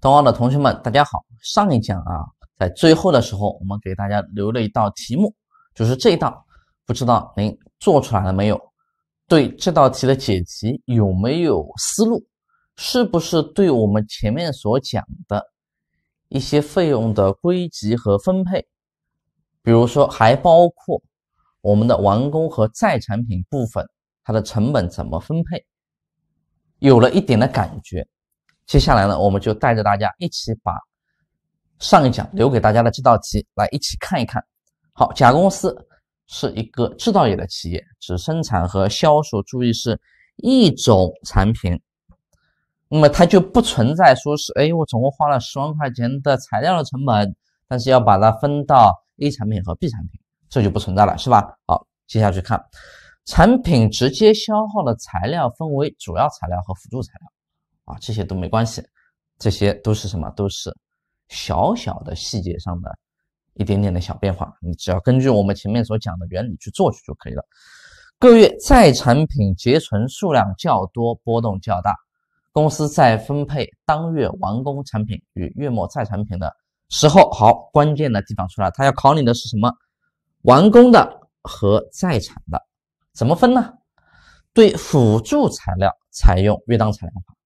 同奥的同学们，大家好。上一讲啊，在最后的时候，我们给大家留了一道题目，就是这道，不知道您做出来了没有？对这道题的解题有没有思路？是不是对我们前面所讲的一些费用的归集和分配，比如说还包括我们的完工和在产品部分，它的成本怎么分配？有了一点的感觉。接下来呢，我们就带着大家一起把上一讲留给大家的这道题来一起看一看。好，甲公司是一个制造业的企业，只生产和销售，注意是一种产品，那么它就不存在说是，哎，我总共花了十万块钱的材料的成本，但是要把它分到 A 产品和 B 产品，这就不存在了，是吧？好，接下去看，产品直接消耗的材料分为主要材料和辅助材料。啊，这些都没关系，这些都是什么？都是小小的细节上的一点点的小变化。你只要根据我们前面所讲的原理去做去就可以了。各月在产品结存数量较多，波动较大，公司在分配当月完工产品与月末在产品的时候，好关键的地方出来，他要考你的是什么？完工的和在产的怎么分呢？对辅助材料采用月当产量法。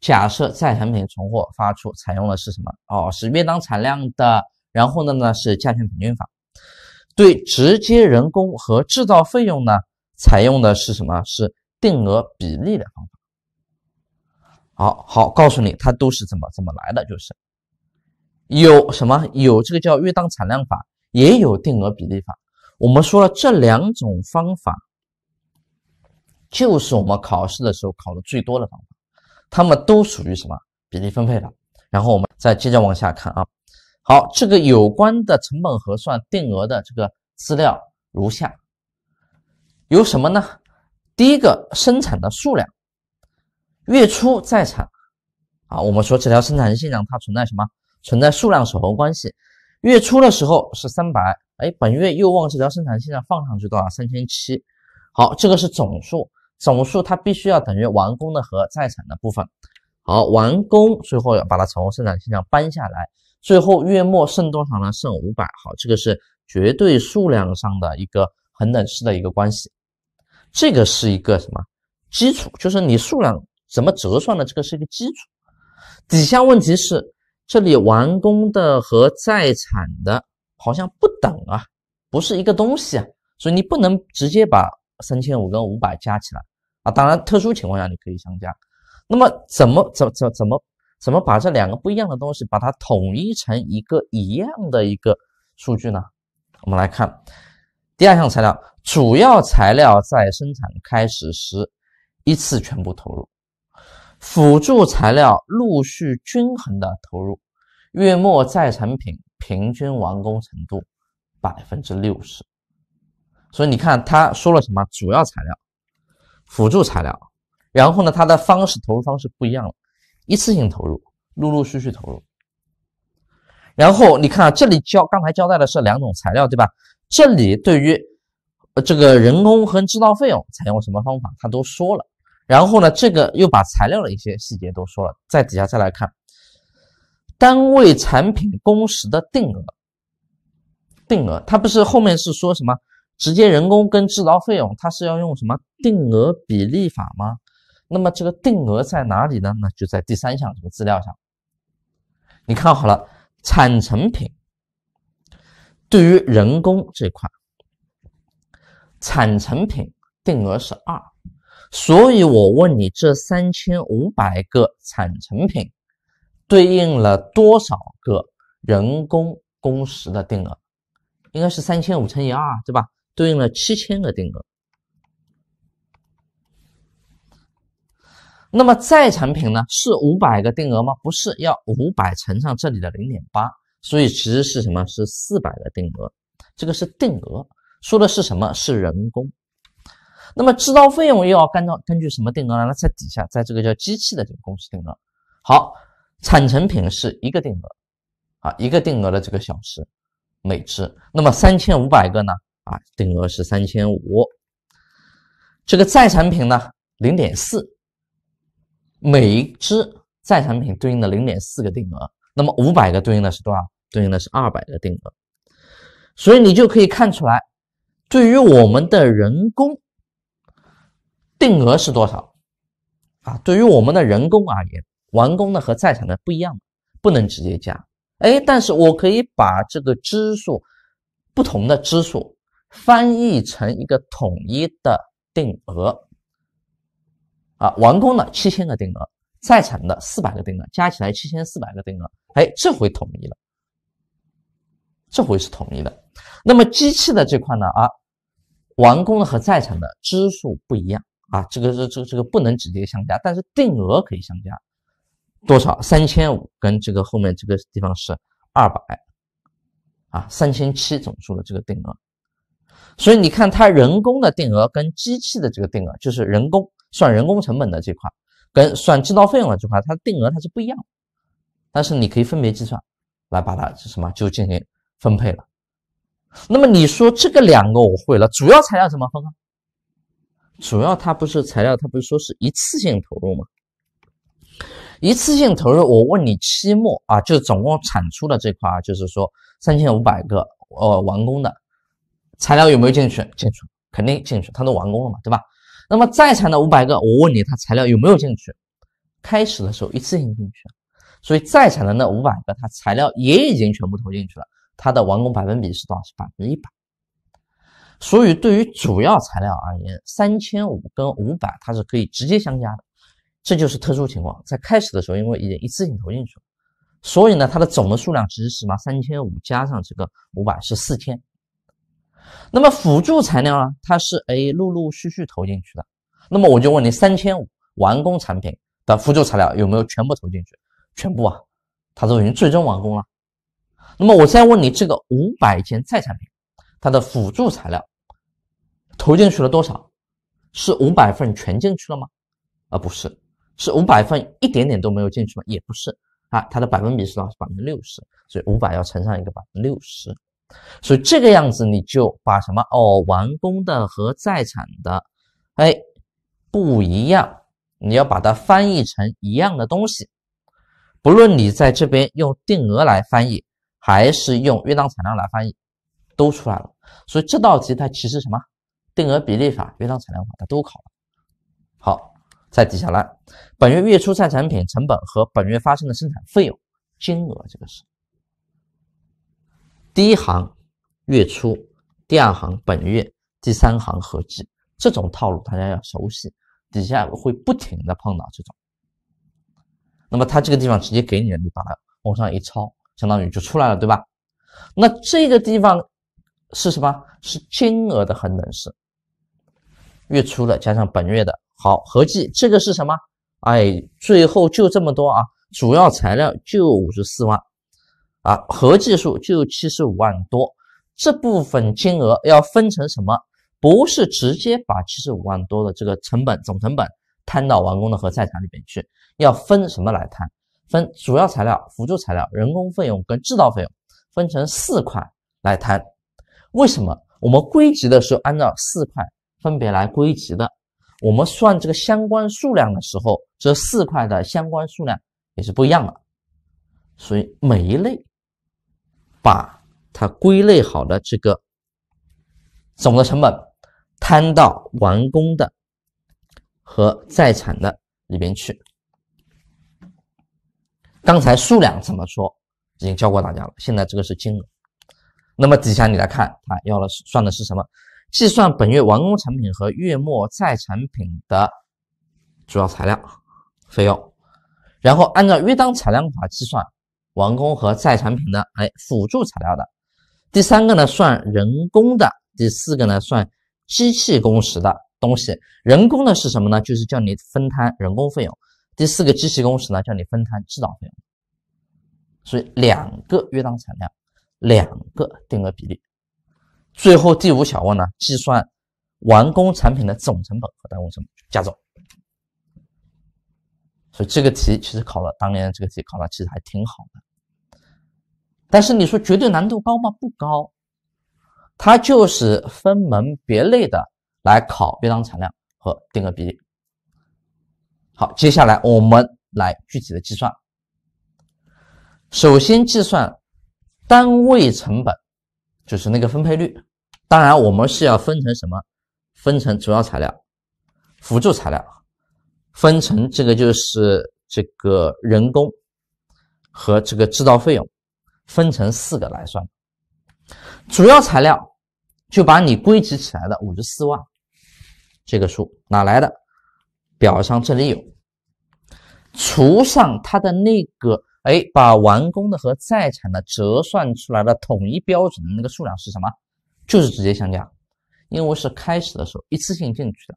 假设在产品存货发出采用的是什么？哦，是约当产量的，然后呢呢是价权平均法。对，直接人工和制造费用呢采用的是什么？是定额比例的方法。好好告诉你，它都是怎么怎么来的，就是有什么有这个叫约当产量法，也有定额比例法。我们说了这两种方法，就是我们考试的时候考的最多的方法。他们都属于什么比例分配法？然后我们再接着往下看啊。好，这个有关的成本核算定额的这个资料如下，有什么呢？第一个生产的数量，月初在产啊，我们说这条生产线上它存在什么？存在数量守恒关系。月初的时候是三百，哎，本月又往这条生产线上放上去多少？三千七。好，这个是总数。总数它必须要等于完工的和在产的部分。好，完工最后要把它从生产线上搬下来，最后月末剩多少呢？剩五百。好，这个是绝对数量上的一个恒等式的一个关系。这个是一个什么基础？就是你数量怎么折算的，这个是一个基础。底下问题是，这里完工的和在产的好像不等啊，不是一个东西啊，所以你不能直接把三千五跟五百加起来。啊，当然，特殊情况下你可以相加。那么，怎么、怎、怎、怎么、怎么把这两个不一样的东西把它统一成一个一样的一个数据呢？我们来看第二项材料：主要材料在生产开始时一次全部投入，辅助材料陆续均衡的投入，月末在产品平均完工程度百分之六十。所以你看，他说了什么？主要材料。辅助材料，然后呢，它的方式投入方式不一样了，一次性投入，陆陆续续投入。然后你看这里交刚才交代的是两种材料，对吧？这里对于这个人工和制造费用采用什么方法，他都说了。然后呢，这个又把材料的一些细节都说了。在底下再来看单位产品工时的定额，定额，他不是后面是说什么？直接人工跟制造费用，它是要用什么定额比例法吗？那么这个定额在哪里呢？那就在第三项这个资料上。你看好了，产成品对于人工这块，产成品定额是二，所以我问你，这三千五百个产成品对应了多少个人工工时的定额？应该是三千五乘以二，对吧？对应了七千个定额，那么在产品呢是五百个定额吗？不是，要五百乘上这里的零点八，所以其实是什么？是四百个定额。这个是定额，说的是什么？是人工。那么制造费用又要干照根据什么定额呢？那在底下，在这个叫机器的这个公式定额。好，产成品是一个定额啊，一个定额的这个小时每只。那么三千五百个呢？啊，定额是三千五。这个在产品呢，零点四，每支在产品对应的零点四个定额。那么五百个对应的是多少？对应的是二百个定额。所以你就可以看出来，对于我们的人工定额是多少啊？对于我们的人工而言，完工的和在产的不一样，不能直接加。哎，但是我可以把这个支数不同的支数。翻译成一个统一的定额啊，完工的七千个定额，在产的四百个定额，加起来七千四百个定额。哎，这回统一了，这回是统一的。那么机器的这块呢啊，完工的和在产的支数不一样啊，这个是这个这个不能直接相加，但是定额可以相加多少？三千五跟这个后面这个地方是二百啊，三千七总数的这个定额。所以你看，它人工的定额跟机器的这个定额，就是人工算人工成本的这块，跟算制造费用的这块，它定额它是不一样但是你可以分别计算，来把它什么就进行分配了。那么你说这个两个我会了，主要材料怎么分？啊？主要它不是材料，它不是说是一次性投入吗？一次性投入，我问你期末啊，就总共产出的这块啊，就是说三千五百个呃完工的。材料有没有进去？进去，肯定进去。它都完工了嘛，对吧？那么再产的五百个，我问你，它材料有没有进去？开始的时候一次性进去所以再产的那五百个，它材料也已经全部投进去了。它的完工百分比是多少？百分之一百。所以对于主要材料而言，三千五跟五百，它是可以直接相加的。这就是特殊情况，在开始的时候，因为已经一次性投进去了，所以呢，它的总的数量其实是什么？三千五加上这个五百是四千。那么辅助材料呢？它是哎陆陆续续投进去的。那么我就问你，三千五完工产品的辅助材料有没有全部投进去？全部啊，它都已经最终完工了。那么我再问你，这个五百件在产品，它的辅助材料投进去了多少？是五百份全进去了吗？啊，不是，是五百份一点点都没有进去吗？也不是啊，它的百分比是多少？百分之六十，所以五百要乘上一个百分之六十。所以这个样子，你就把什么哦，完工的和在产的，哎，不一样，你要把它翻译成一样的东西。不论你在这边用定额来翻译，还是用约当产量来翻译，都出来了。所以这道题它其实什么，定额比例法、约当产量法，它都考了。好，再底下来，本月月初在产品成本和本月发生的生产费用金额，这个是。第一行月初，第二行本月，第三行合计，这种套路大家要熟悉。底下会不停的碰到这种。那么它这个地方直接给你了，你把它往上一抄，相当于就出来了，对吧？那这个地方是什么？是金额的恒等式。月初的加上本月的好合计，这个是什么？哎，最后就这么多啊，主要材料就五十四万。啊，合计数就七十五万多，这部分金额要分成什么？不是直接把七十五万多的这个成本总成本摊到完工的核在场里面去，要分什么来摊？分主要材料、辅助材料、人工费用跟制造费用，分成四块来摊。为什么我们归集的时候按照四块分别来归集的？我们算这个相关数量的时候，这四块的相关数量也是不一样的，所以每一类。把它归类好的这个总的成本摊到完工的和在产的里边去。刚才数量怎么说，已经教过大家了。现在这个是金额。那么底下你来看，它要的是算的是什么？计算本月完工产品和月末在产品的主要材料费用，然后按照约当产量法计算。完工和在产品的，哎，辅助材料的，第三个呢算人工的，第四个呢算机器工时的东西。人工的是什么呢？就是叫你分摊人工费用。第四个机器工时呢，叫你分摊制造费用。所以两个约当产量，两个定额比例。最后第五小问呢，计算完工产品的总成本和单位成本。加总。这个题，其实考了当年这个题考了，其实还挺好的。但是你说绝对难度高吗？不高，它就是分门别类的来考变当产量和定额比例。好，接下来我们来具体的计算。首先计算单位成本，就是那个分配率。当然，我们是要分成什么？分成主要材料、辅助材料。分成这个就是这个人工和这个制造费用，分成四个来算。主要材料就把你归集起来的五十四万这个数哪来的？表上这里有，除上它的那个哎，把完工的和在产的折算出来的统一标准的那个数量是什么？就是直接相加，因为是开始的时候一次性进去的，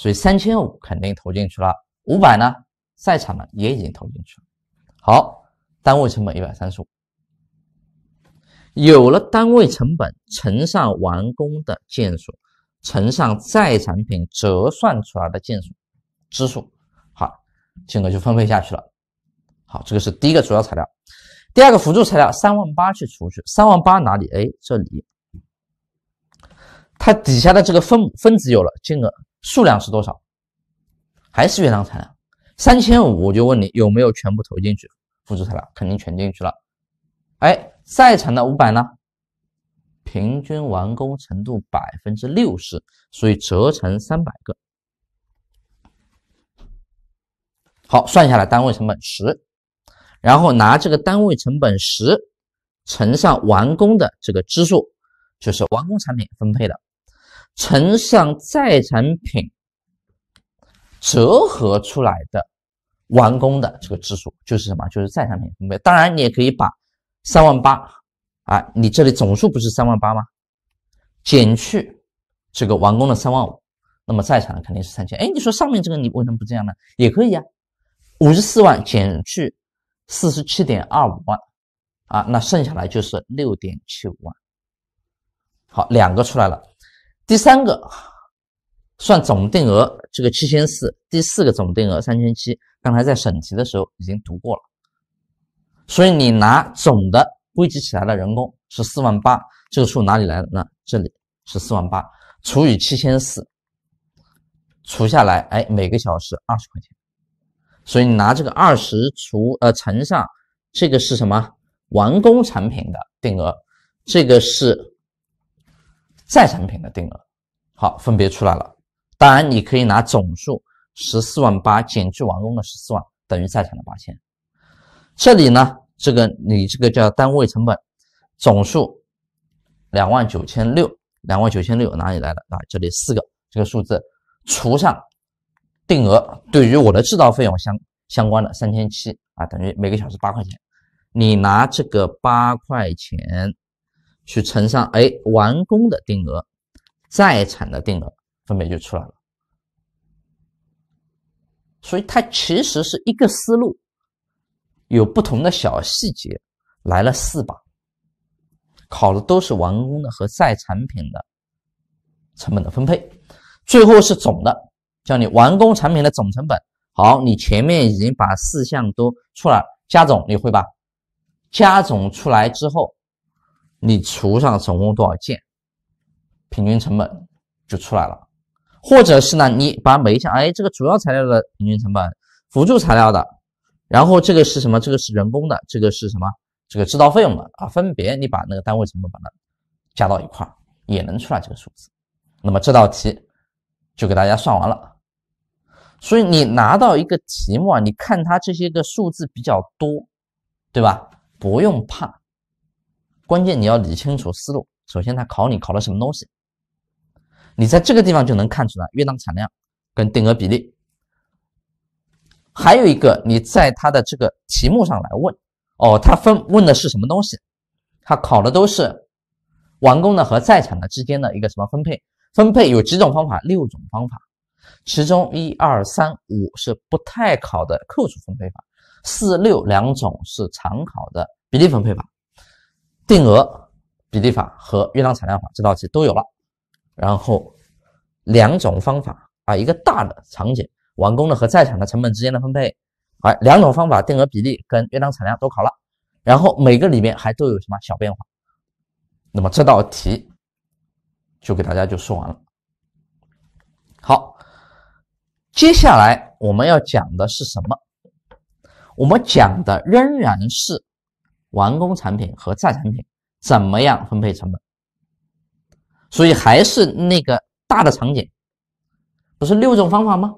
所以三千五肯定投进去了，五百呢在场呢也已经投进去了。好，单位成本一百三十五，有了单位成本乘上完工的件数，乘上在产品折算出来的件数，支数，好，金额就分配下去了。好，这个是第一个主要材料，第二个辅助材料三万八去除去，三万八哪里？哎，这里，它底下的这个分分子有了金额。数量是多少？还是原材料三千五？我就问你有没有全部投进去？辅助材料肯定全进去了。哎，在产的五百呢？平均完工程度百分之六十，所以折成三百个。好，算下来单位成本十，然后拿这个单位成本十乘上完工的这个支数，就是完工产品分配的。乘上在产品折合出来的完工的这个指数就是什么？就是在产品。分配。当然，你也可以把三万八啊，你这里总数不是三万八吗？减去这个完工的三万五，那么在产的肯定是三千。哎，你说上面这个你为什么不这样呢？也可以啊，五十四万减去四十七点二五万啊，那剩下来就是六点七五万。好，两个出来了。第三个算总定额，这个七千四；第四个总定额三千七。刚才在审题的时候已经读过了，所以你拿总的归集起来的人工是四万八，这个数哪里来的呢？这里是四万八除以七千四，除下来，哎，每个小时二十块钱。所以你拿这个二十除呃乘上这个是什么完工产品的定额，这个是。在产品的定额，好，分别出来了。当然，你可以拿总数十四万八减去完工的十四万，等于在产的八千。这里呢，这个你这个叫单位成本，总数两万九千六，两万九千六哪里来的啊？这里四个这个数字除上定额，对于我的制造费用相相关的三千七啊，等于每个小时八块钱。你拿这个八块钱。去乘上哎完工的定额，在产的定额分别就出来了，所以它其实是一个思路，有不同的小细节，来了四把，考的都是完工的和在产品的成本的分配，最后是总的，叫你完工产品的总成本。好，你前面已经把四项都出来了，加总你会吧？加总出来之后。你除上总共多少件，平均成本就出来了。或者是呢，你把每一项，哎，这个主要材料的平均成本，辅助材料的，然后这个是什么？这个是人工的，这个是什么？这个制造费用的啊，分别你把那个单位成本把它加到一块儿，也能出来这个数字。那么这道题就给大家算完了。所以你拿到一个题目，啊，你看它这些个数字比较多，对吧？不用怕。关键你要理清楚思路。首先，他考你考了什么东西，你在这个地方就能看出来月当产量跟定额比例。还有一个，你在他的这个题目上来问哦，他分问的是什么东西，他考的都是完工的和在产的之间的一个什么分配？分配有几种方法？六种方法，其中一二三五是不太考的扣除分配法，四六两种是常考的比例分配法。定额比例法和月当产量法这道题都有了，然后两种方法啊，一个大的场景完工的和在场的成本之间的分配，哎，两种方法定额比例跟月当产量都考了，然后每个里面还都有什么小变化，那么这道题就给大家就说完了。好，接下来我们要讲的是什么？我们讲的仍然是。完工产品和在产品怎么样分配成本？所以还是那个大的场景，不是六种方法吗？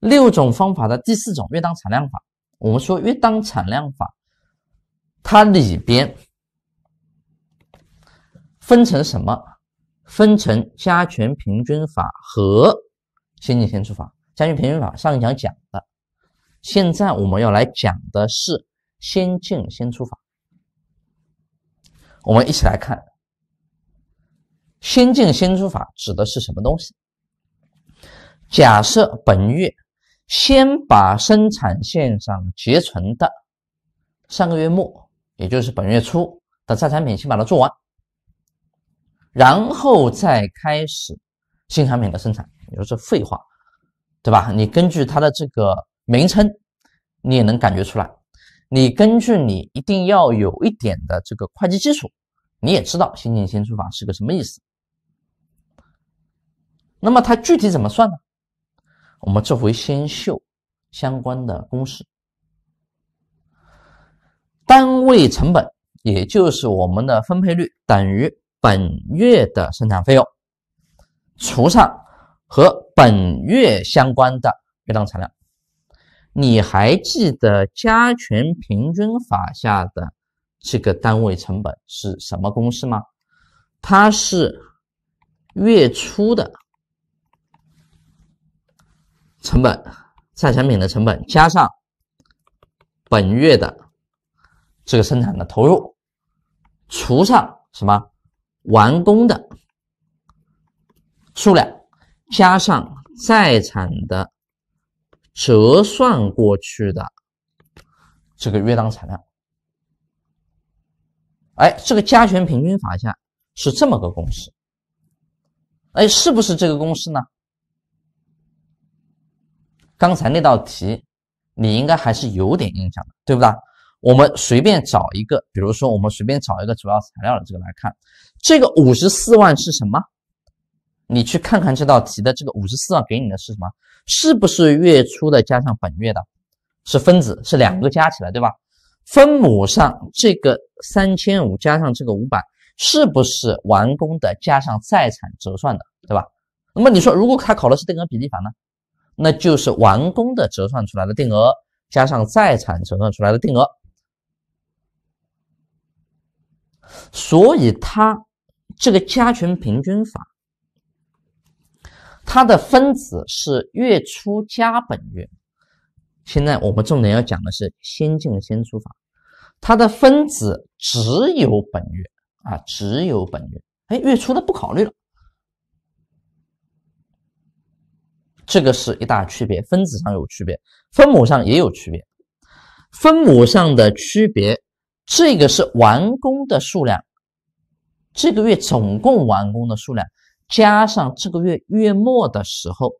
六种方法的第四种约当产量法，我们说约当产量法，它里边分成什么？分成加权平均法和先进先出法。加权平均法上一讲讲的，现在我们要来讲的是先进先出法。我们一起来看“先进先出法”指的是什么东西？假设本月先把生产线上结存的上个月末，也就是本月初的在产品先把它做完，然后再开始新产品的生产。你说这废话，对吧？你根据它的这个名称，你也能感觉出来。你根据你一定要有一点的这个会计基础，你也知道先进先出法是个什么意思。那么它具体怎么算呢？我们这回先秀相关的公式，单位成本也就是我们的分配率等于本月的生产费用除上和本月相关的原材料。你还记得加权平均法下的这个单位成本是什么公式吗？它是月初的成本，在产品的成本加上本月的这个生产的投入，除上什么完工的数量，加上在产的。折算过去的这个约当产量，哎，这个加权平均法下是这么个公式，哎，是不是这个公式呢？刚才那道题你应该还是有点印象的，对不对？我们随便找一个，比如说我们随便找一个主要材料的这个来看，这个五十四万是什么？你去看看这道题的这个五十四万给你的是什么？是不是月初的加上本月的，是分子是两个加起来，对吧？分母上这个三千五加上这个五百，是不是完工的加上在产折算的，对吧？那么你说如果他考的是定额比例法呢？那就是完工的折算出来的定额加上在产折算出来的定额，所以他这个加权平均法。它的分子是月初加本月，现在我们重点要讲的是先进先出法，它的分子只有本月啊，只有本月，哎，月初的不考虑了，这个是一大区别，分子上有区别，分母上也有区别，分母上的区别，这个是完工的数量，这个月总共完工的数量。加上这个月月末的时候，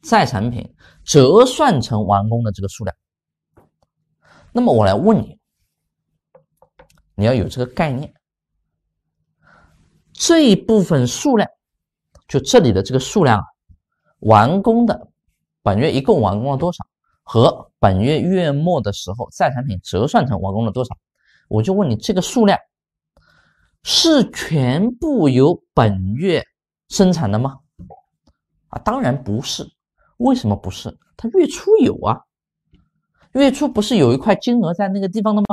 在产品折算成完工的这个数量，那么我来问你，你要有这个概念，这一部分数量，就这里的这个数量啊，完工的本月一共完工了多少，和本月月末的时候在产品折算成完工了多少，我就问你这个数量。是全部由本月生产的吗？啊，当然不是。为什么不是？它月初有啊，月初不是有一块金额在那个地方的吗？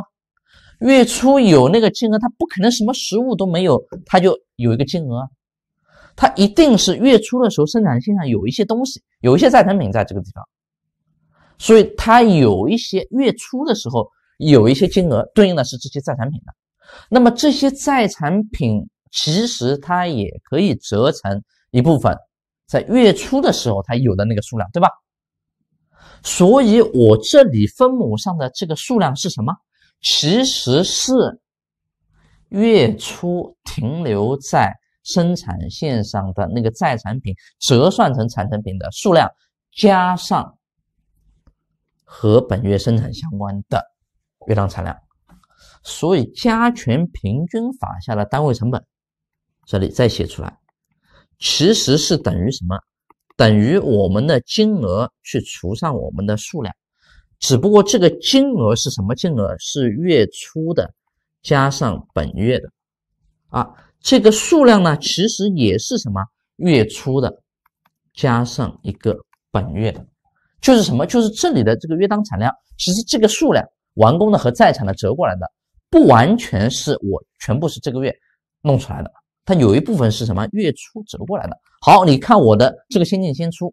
月初有那个金额，它不可能什么实物都没有，它就有一个金额。它一定是月初的时候生产线上有一些东西，有一些在产品在这个地方，所以它有一些月初的时候有一些金额，对应的是这些在产品的。那么这些在产品其实它也可以折成一部分，在月初的时候它有的那个数量，对吧？所以，我这里分母上的这个数量是什么？其实是月初停留在生产线上的那个在产品折算成产成品的数量，加上和本月生产相关的月量产量。所以加权平均法下的单位成本，这里再写出来，其实是等于什么？等于我们的金额去除上我们的数量，只不过这个金额是什么金额？是月初的加上本月的，啊，这个数量呢，其实也是什么？月初的加上一个本月的，就是什么？就是这里的这个月当产量，其实这个数量完工的和在产的折过来的。不完全是我全部是这个月弄出来的，它有一部分是什么月初折过来的。好，你看我的这个先进先出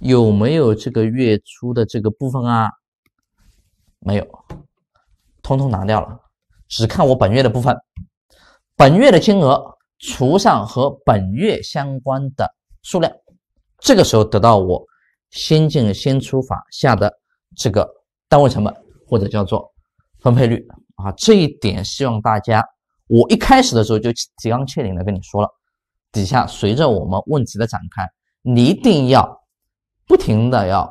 有没有这个月初的这个部分啊？没有，通通拿掉了，只看我本月的部分，本月的金额除上和本月相关的数量，这个时候得到我先进先出法下的这个单位成本，或者叫做。分配率啊，这一点希望大家，我一开始的时候就提纲挈领的跟你说了。底下随着我们问题的展开，你一定要不停的要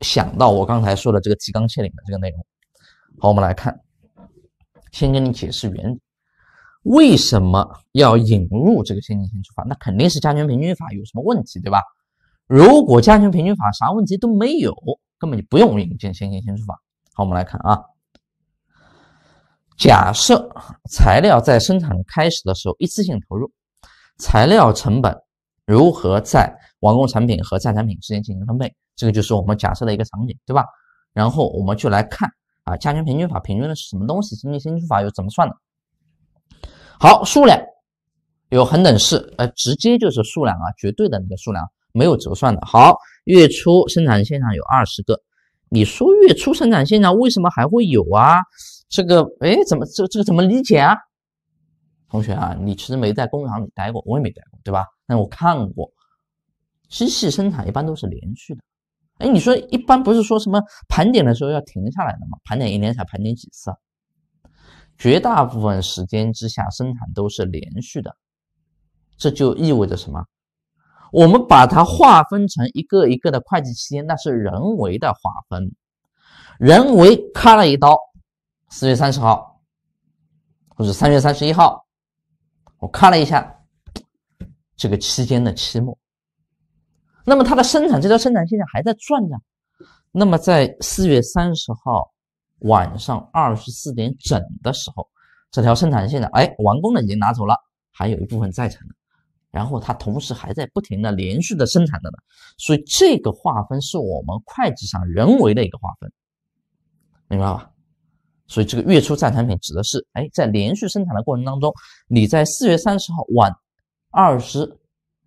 想到我刚才说的这个提纲挈领的这个内容。好，我们来看，先跟你解释原理，为什么要引入这个先进先出法？那肯定是加权平均法有什么问题，对吧？如果加权平均法啥问题都没有，根本就不用引进先进先出法。好，我们来看啊。假设材料在生产开始的时候一次性投入，材料成本如何在完工产品和在产品之间进行分配？这个就是我们假设的一个场景，对吧？然后我们就来看啊，加权平均法平均的是什么东西？经济先出法又怎么算的？好，数量有恒等式，呃，直接就是数量啊，绝对的那个数量，没有折算的。好，月初生产线上有二十个，你说月初生产线上为什么还会有啊？这个哎，怎么这这个怎么理解啊？同学啊，你其实没在工厂里待过，我也没待过，对吧？但我看过，机器生产一般都是连续的。哎，你说一般不是说什么盘点的时候要停下来的吗？盘点一年才盘点几次绝大部分时间之下生产都是连续的，这就意味着什么？我们把它划分成一个一个的会计期间，那是人为的划分，人为开了一刀。四月三十号，或者三月三十一号，我看了一下这个期间的期末。那么它的生产这条生产线还在转着。那么在四月三十号晚上二十四点整的时候，这条生产线呢，哎，完工的已经拿走了，还有一部分在产的。然后它同时还在不停的、连续的生产的呢。所以这个划分是我们会计上人为的一个划分，明白吧？所以这个月初在产品指的是，哎，在连续生产的过程当中，你在四月三十号晚二十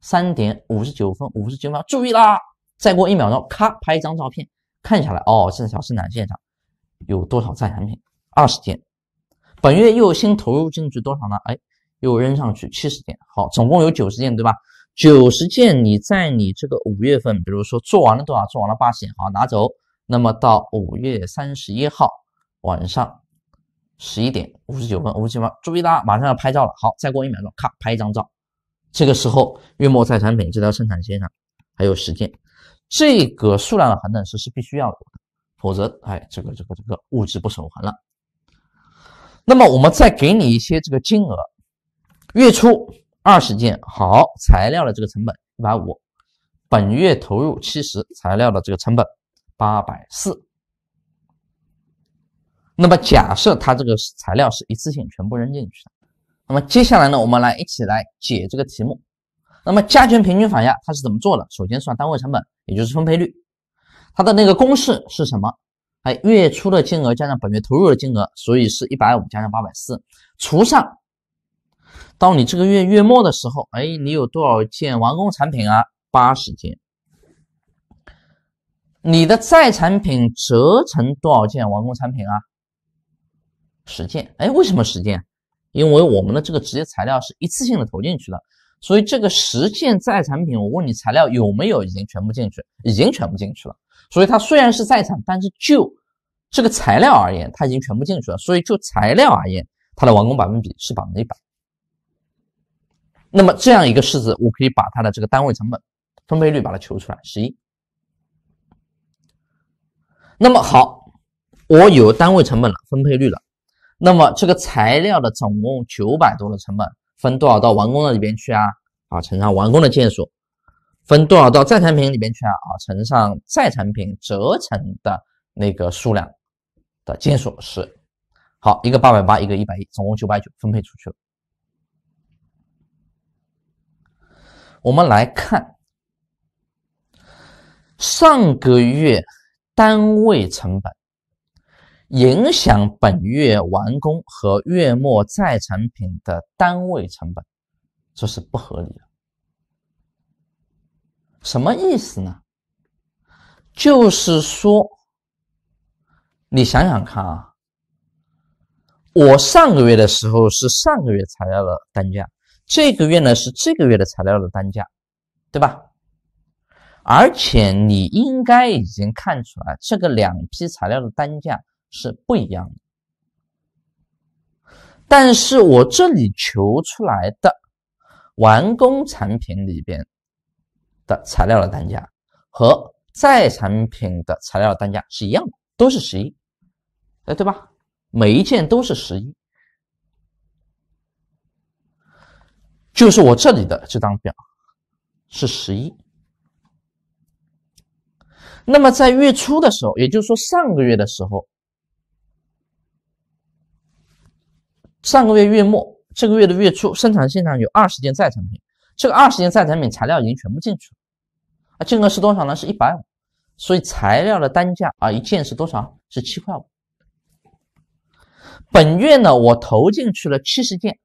三点五十九分五十九秒，注意啦，再过一秒钟，咔，拍一张照片，看下来，哦，这条生产线上有多少在产品？二十件，本月又新投入进去多少呢？哎，又扔上去七十件，好，总共有九十件，对吧？九十件，你在你这个五月份，比如说做完了多少？做完了八件，好，拿走，那么到五月三十一号。晚上十一点五十九分，十七分，注意啦，马上要拍照了。好，再过一秒钟，咔，拍一张照。这个时候，月末在产品这条生产线上还有十件，这个数量的恒等式是必须要有，的，否则，哎，这个这个这个物质不守恒了。那么，我们再给你一些这个金额，月初二十件好材料的这个成本一百五，本月投入七十材料的这个成本八百四。那么假设它这个材料是一次性全部扔进去的，那么接下来呢，我们来一起来解这个题目。那么加权平均法呀，它是怎么做的？首先算单位成本，也就是分配率。它的那个公式是什么？哎，月初的金额加上本月投入的金额，所以是一百五加上八百四，除上。到你这个月月末的时候，哎，你有多少件完工产品啊？八十件。你的在产品折成多少件完工产品啊？实践，哎，为什么实践？因为我们的这个职业材料是一次性的投进去的，所以这个实践在产品，我问你材料有没有已经全部进去？已经全部进去了。所以它虽然是在产，但是就这个材料而言，它已经全部进去了。所以就材料而言，它的完工百分比是分之一百。那么这样一个式子，我可以把它的这个单位成本分配率把它求出来十一。那么好，我有单位成本了，分配率了。那么这个材料的总共九百多的成本，分多少到完工的里边去啊？啊，乘上完工的件数，分多少到再产品里边去啊？啊，乘上再产品折成的那个数量的件数是好，一个八百八，一个一百一，总共九百九分配出去了。我们来看上个月单位成本。影响本月完工和月末在产品的单位成本，这是不合理的。什么意思呢？就是说，你想想看啊，我上个月的时候是上个月材料的单价，这个月呢是这个月的材料的单价，对吧？而且你应该已经看出来，这个两批材料的单价。是不一样的，但是我这里求出来的完工产品里边的材料的单价和在产品的材料单价是一样的，都是十一，哎，对吧？每一件都是十一，就是我这里的这张表是十一。那么在月初的时候，也就是说上个月的时候。上个月月末，这个月的月初，生产线上有二十件在产品。这个二十件在产品材料已经全部进去了，啊，金额是多少呢？是一百五。所以材料的单价啊，一件是多少？是七块五。本月呢，我投进去了七十件，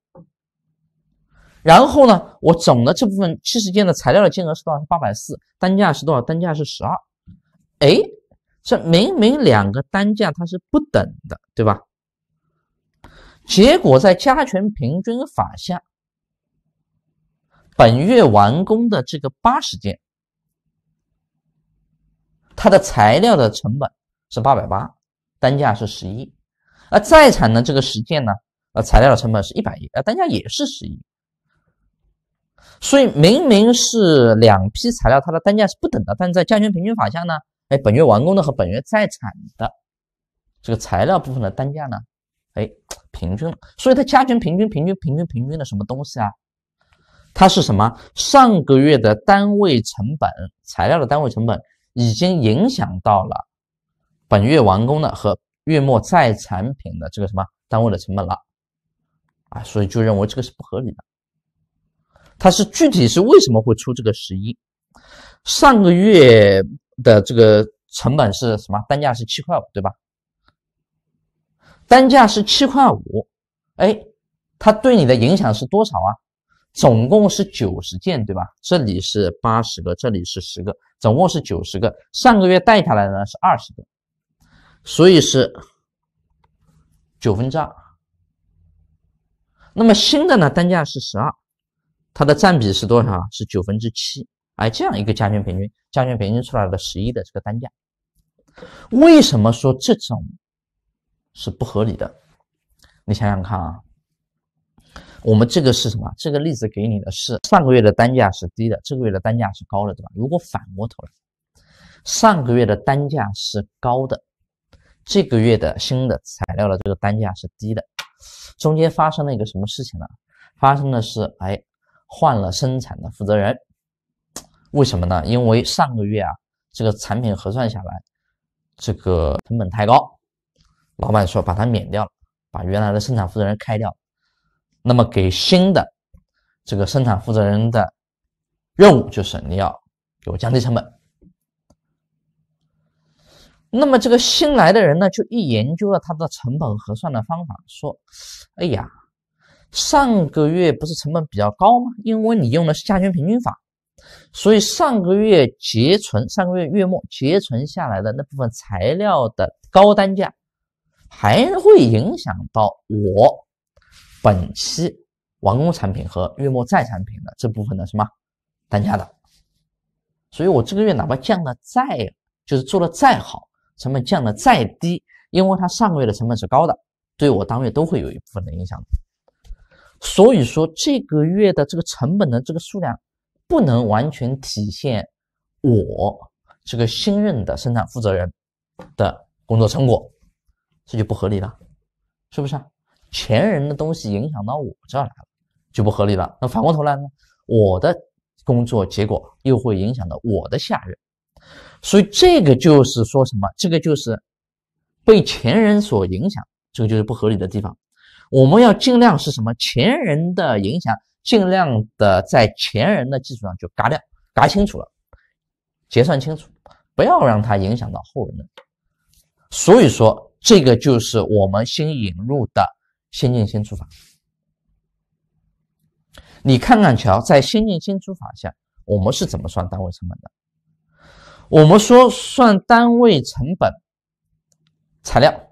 然后呢，我总的这部分七十件的材料的金额是多少？是八百四，单价是多少？单价是十二。哎，这明明两个单价它是不等的，对吧？结果在加权平均法下，本月完工的这个八十件，它的材料的成本是八百八，单价是十一；而在产的这个十件呢，呃，材料的成本是一百亿，呃，单价也是十一。所以明明是两批材料，它的单价是不等的，但在加权平均法下呢，哎，本月完工的和本月在产的这个材料部分的单价呢？哎，平均了，所以它加权平均，平均，平均，平均，的什么东西啊？它是什么？上个月的单位成本，材料的单位成本已经影响到了本月完工的和月末在产品的这个什么单位的成本了啊！所以就认为这个是不合理的。它是具体是为什么会出这个十一？上个月的这个成本是什么？单价是七块五，对吧？单价是七块五，哎，它对你的影响是多少啊？总共是九十件，对吧？这里是八十个，这里是十个，总共是九十个。上个月带下来的呢是二十个，所以是九分之二。那么新的呢，单价是十二，它的占比是多少？是九分之七。哎，这样一个加权平均，加权平均出来了十一的这个单价。为什么说这种？是不合理的，你想想看啊，我们这个是什么？这个例子给你的是上个月的单价是低的，这个月的单价是高的，对吧？如果反过头来，上个月的单价是高的，这个月的新的材料的这个单价是低的，中间发生了一个什么事情呢？发生的是，哎，换了生产的负责人，为什么呢？因为上个月啊，这个产品核算下来，这个成本太高。老板说把他免掉了，把原来的生产负责人开掉，那么给新的这个生产负责人的任务就是你要给我降低成本。那么这个新来的人呢，就一研究了他的成本核算的方法，说：“哎呀，上个月不是成本比较高吗？因为你用的是价权平均法，所以上个月结存，上个月月末结存下来的那部分材料的高单价。”还会影响到我本期完工产品和月末在产品的这部分的什么单价的，所以我这个月哪怕降的再就是做的再好，成本降的再低，因为它上个月的成本是高的，对我当月都会有一部分的影响。所以说这个月的这个成本的这个数量不能完全体现我这个新任的生产负责人的工作成果。这就不合理了，是不是？前人的东西影响到我这儿来了，就不合理了。那反过头来呢，我的工作结果又会影响到我的下人，所以这个就是说什么？这个就是被前人所影响，这个就是不合理的地方。我们要尽量是什么？前人的影响，尽量的在前人的基础上就嘎掉、嘎清楚了，结算清楚，不要让它影响到后人。的。所以说。这个就是我们新引入的先进先出法。你看看瞧，在先进先出法下，我们是怎么算单位成本的？我们说算单位成本材料，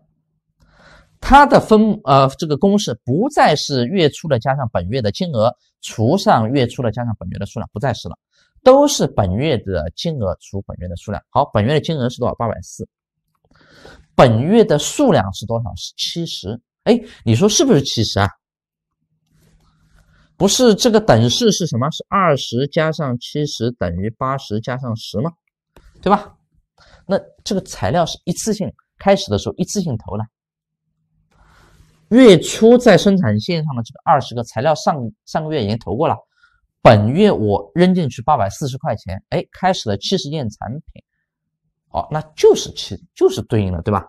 它的分呃这个公式不再是月初的加上本月的金额除上月初的加上本月的数量，不再是了，都是本月的金额除本月的数量。好，本月的金额是多少？八百四。本月的数量是多少？是七十。哎，你说是不是七十啊？不是，这个等式是什么？是二十加上七十等于八十加上十吗？对吧？那这个材料是一次性开始的时候一次性投了，月初在生产线上的这个二十个材料上上个月已经投过了。本月我扔进去八百四十块钱，哎，开始了七十件产品。哦，那就是其就是对应的，对吧？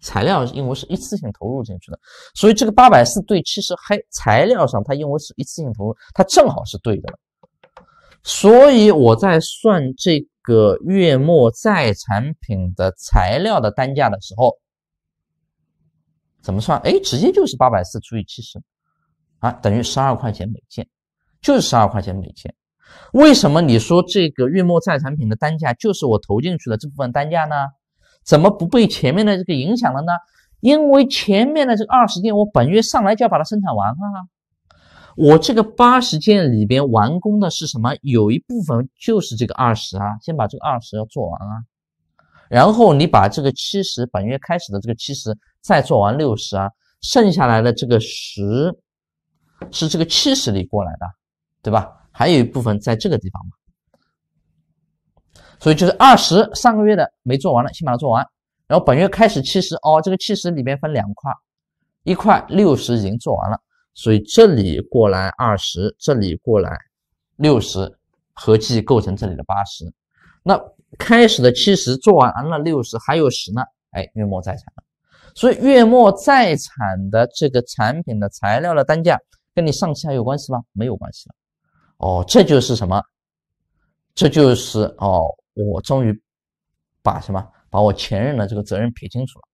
材料因为是一次性投入进去的，所以这个八百四对七十，还材料上它因为是一次性投入，它正好是对的所以我在算这个月末在产品的材料的单价的时候，怎么算？哎，直接就是八百四除以七十啊，等于十二块钱每件，就是十二块钱每件。为什么你说这个月末在产品的单价就是我投进去的这部分单价呢？怎么不被前面的这个影响了呢？因为前面的这个二十件，我本月上来就要把它生产完啊。我这个八十件里边完工的是什么？有一部分就是这个二十啊，先把这个二十要做完啊。然后你把这个七十本月开始的这个七十再做完六十啊，剩下来的这个十是这个七十里过来的，对吧？还有一部分在这个地方嘛，所以就是二十上个月的没做完了，先把它做完，然后本月开始七十哦，这个七十里面分两块，一块六十已经做完了，所以这里过来二十，这里过来六十，合计构成这里的八十。那开始的七十做完了六十，还有十呢？哎，月末在产，所以月末在产的这个产品的材料的单价跟你上期还有关系吗？没有关系了。哦，这就是什么？这就是哦，我终于把什么把我前任的这个责任撇清楚了。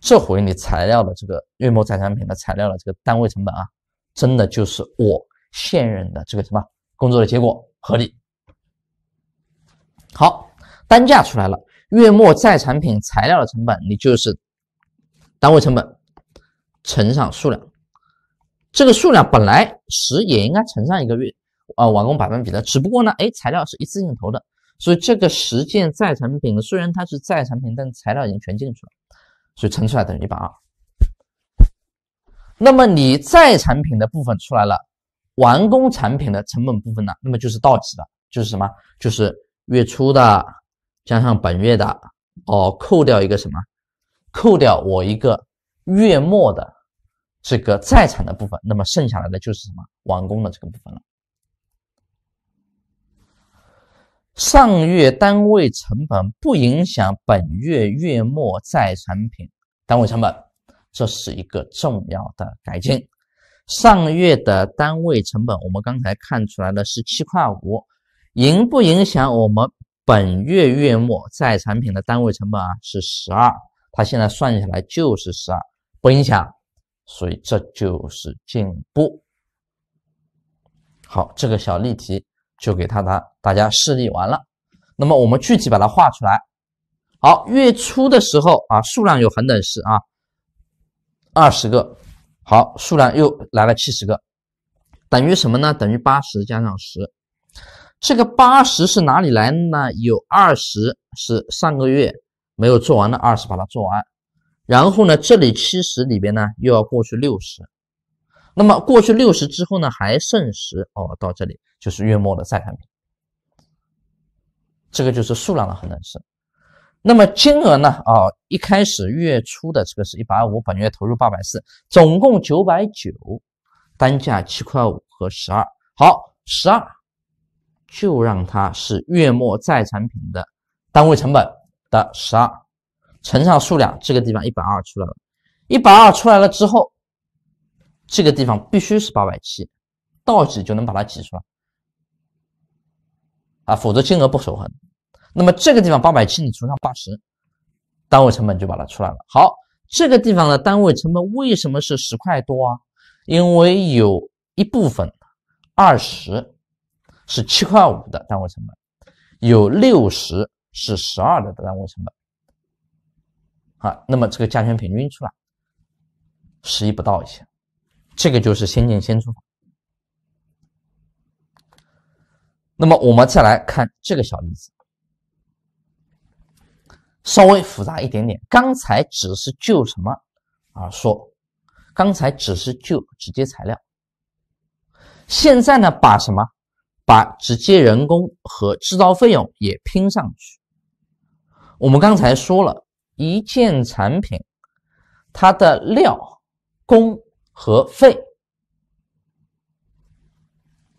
这回你材料的这个月末在产品的材料的这个单位成本啊，真的就是我现任的这个什么工作的结果合理。好，单价出来了，月末在产品材料的成本，你就是单位成本乘上数量。这个数量本来十也应该乘上一个月，呃，完工百分比的。只不过呢，哎，材料是一次性投的，所以这个十件在产品虽然它是在产品，但材料已经全进去了，所以乘出来等于一百二。那么你在产品的部分出来了，完工产品的成本部分呢？那么就是到期的，就是什么？就是月初的加上本月的，哦，扣掉一个什么？扣掉我一个月末的。这个在产的部分，那么剩下来的就是什么完工的这个部分了。上月单位成本不影响本月月末在产品单位成本，这是一个重要的改进。上月的单位成本我们刚才看出来了是七块五，影不影响我们本月月末在产品的单位成本啊？是十二，它现在算下来就是十二，不影响。所以这就是进步。好，这个小例题就给他大大家示例完了。那么我们具体把它画出来。好，月初的时候啊，数量有恒等式啊，二十个。好，数量又来了七十个，等于什么呢？等于八十加上十。这个八十是哪里来呢？有二十是上个月没有做完的，二十把它做完。然后呢，这里七十里边呢又要过去六十，那么过去六十之后呢还剩十哦，到这里就是月末的再产品，这个就是数量的衡量式。那么金额呢啊，一开始月初的这个是一百五，本月投入八百四，总共九百九，单价七块五和十二，好十二就让它是月末在产品的单位成本的十二。乘上数量，这个地方一百二出来了，一百二出来了之后，这个地方必须是八百七，倒挤就能把它挤出来，啊，否则金额不守恒。那么这个地方八百七，你除上八十，单位成本就把它出来了。好，这个地方的单位成本为什么是十块多啊？因为有一部分二十是七块五的单位成本，有六十是十二的单位成本。啊，那么这个价权平均出来，十亿不到一些，这个就是先进先出法。那么我们再来看这个小例子，稍微复杂一点点。刚才只是就什么啊说，刚才只是就直接材料。现在呢，把什么把直接人工和制造费用也拼上去。我们刚才说了。一件产品，它的料、工和费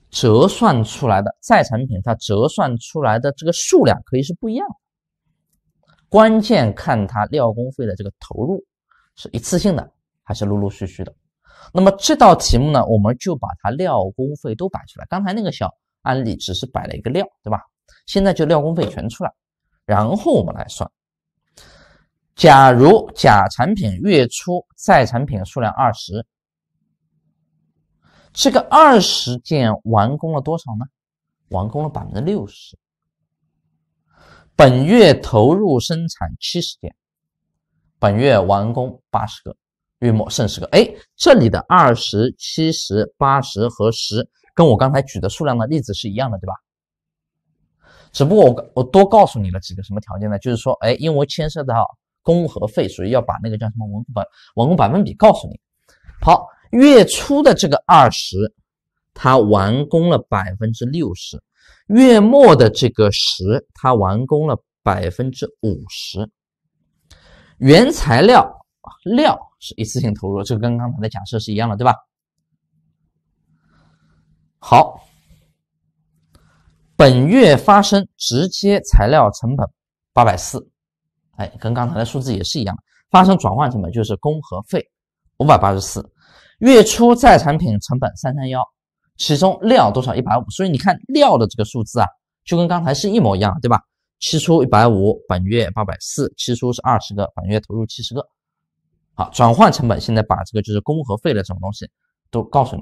折算出来的再产品，它折算出来的这个数量可以是不一样。关键看它料、工、费的这个投入是一次性的还是陆陆续续的。那么这道题目呢，我们就把它料、工、费都摆出来。刚才那个小案例只是摆了一个料，对吧？现在就料、工、费全出来，然后我们来算。假如甲产品月初在产品数量二十，这个二十件完工了多少呢？完工了百分之六十。本月投入生产七十件，本月完工八十个，月末剩十个。哎，这里的二十、七十、八十和十，跟我刚才举的数量的例子是一样的，对吧？只不过我我多告诉你了几个什么条件呢？就是说，哎，因为牵涉到。工和费，所以要把那个叫什么文工完工百分比告诉你。好，月初的这个二十，它完工了百分之六十；月末的这个十，它完工了百分之五十。原材料料是一次性投入，这个跟刚才的假设是一样的，对吧？好，本月发生直接材料成本八百四。哎，跟刚才的数字也是一样，发生转换成本就是工和费五百八十四，月初在产品成本三三幺，其中料多少一百五，所以你看料的这个数字啊，就跟刚才是一模一样，对吧？期初一百五，本月八百四，期初是二十个，本月投入七十个。好，转换成本现在把这个就是工和费的这种东西都告诉你。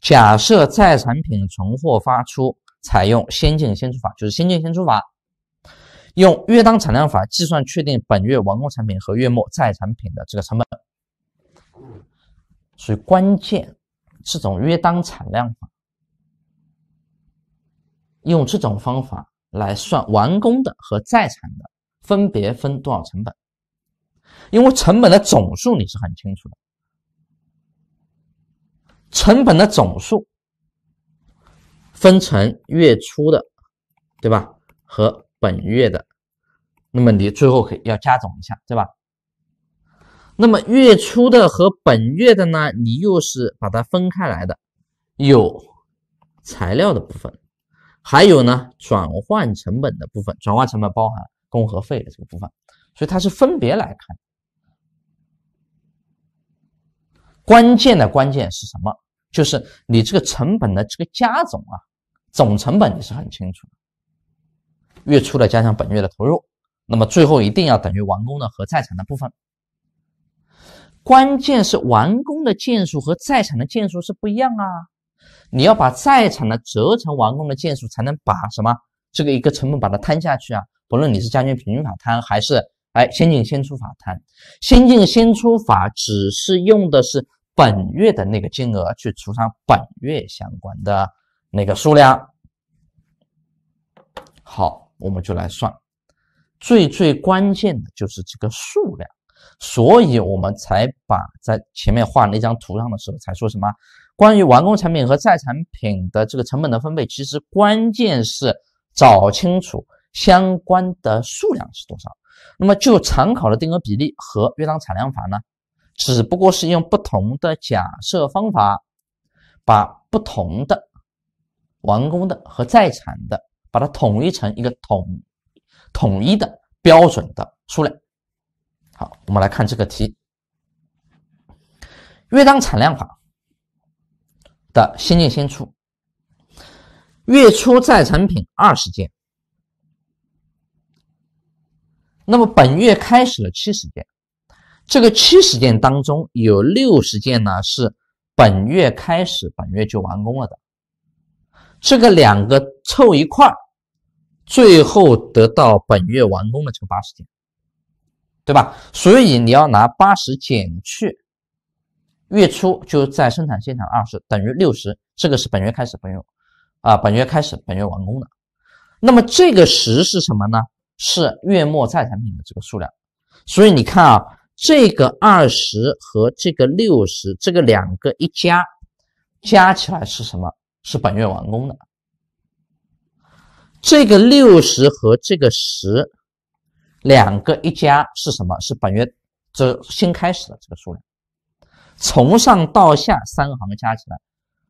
假设在产品存货发出采用先进先出法，就是先进先出法。用约当产量法计算确定本月完工产品和月末在产品的这个成本，所以关键是种约当产量法，用这种方法来算完工的和在产的分别分多少成本，因为成本的总数你是很清楚的，成本的总数分成月初的，对吧？和本月的，那么你最后可以要加总一下，对吧？那么月初的和本月的呢，你又是把它分开来的，有材料的部分，还有呢转换成本的部分，转换成本包含工和费的这个部分，所以它是分别来看。关键的关键是什么？就是你这个成本的这个加总啊，总成本你是很清楚。月初的加上本月的投入，那么最后一定要等于完工的和在产的部分。关键是完工的件数和在产的件数是不一样啊！你要把在产的折成完工的件数，才能把什么这个一个成本把它摊下去啊！不论你是加权平均法摊，还是哎先进先出法摊，先进先出法只是用的是本月的那个金额去除上本月相关的那个数量。好。我们就来算，最最关键的就是这个数量，所以我们才把在前面画那张图上的时候才说什么关于完工产品和在产品的这个成本的分配，其实关键是找清楚相关的数量是多少。那么就常考的定额比例和约当产量法呢，只不过是用不同的假设方法，把不同的完工的和在产的。把它统一成一个统统一的标准的数量。好，我们来看这个题。月当产量法的先进先出，月初在成品二十件，那么本月开始了七十件，这个七十件当中有六十件呢是本月开始本月就完工了的，这个两个。凑一块儿，最后得到本月完工的，这个八十，对吧？所以你要拿八十减去月初就在生产现场二十，等于六十，这个是本月开始，朋友啊，本月开始，本月完工的。那么这个十是什么呢？是月末在产品的这个数量。所以你看啊，这个二十和这个六十，这个两个一加，加起来是什么？是本月完工的。这个六十和这个十，两个一加是什么？是本月这新开始的这个数量。从上到下三行加起来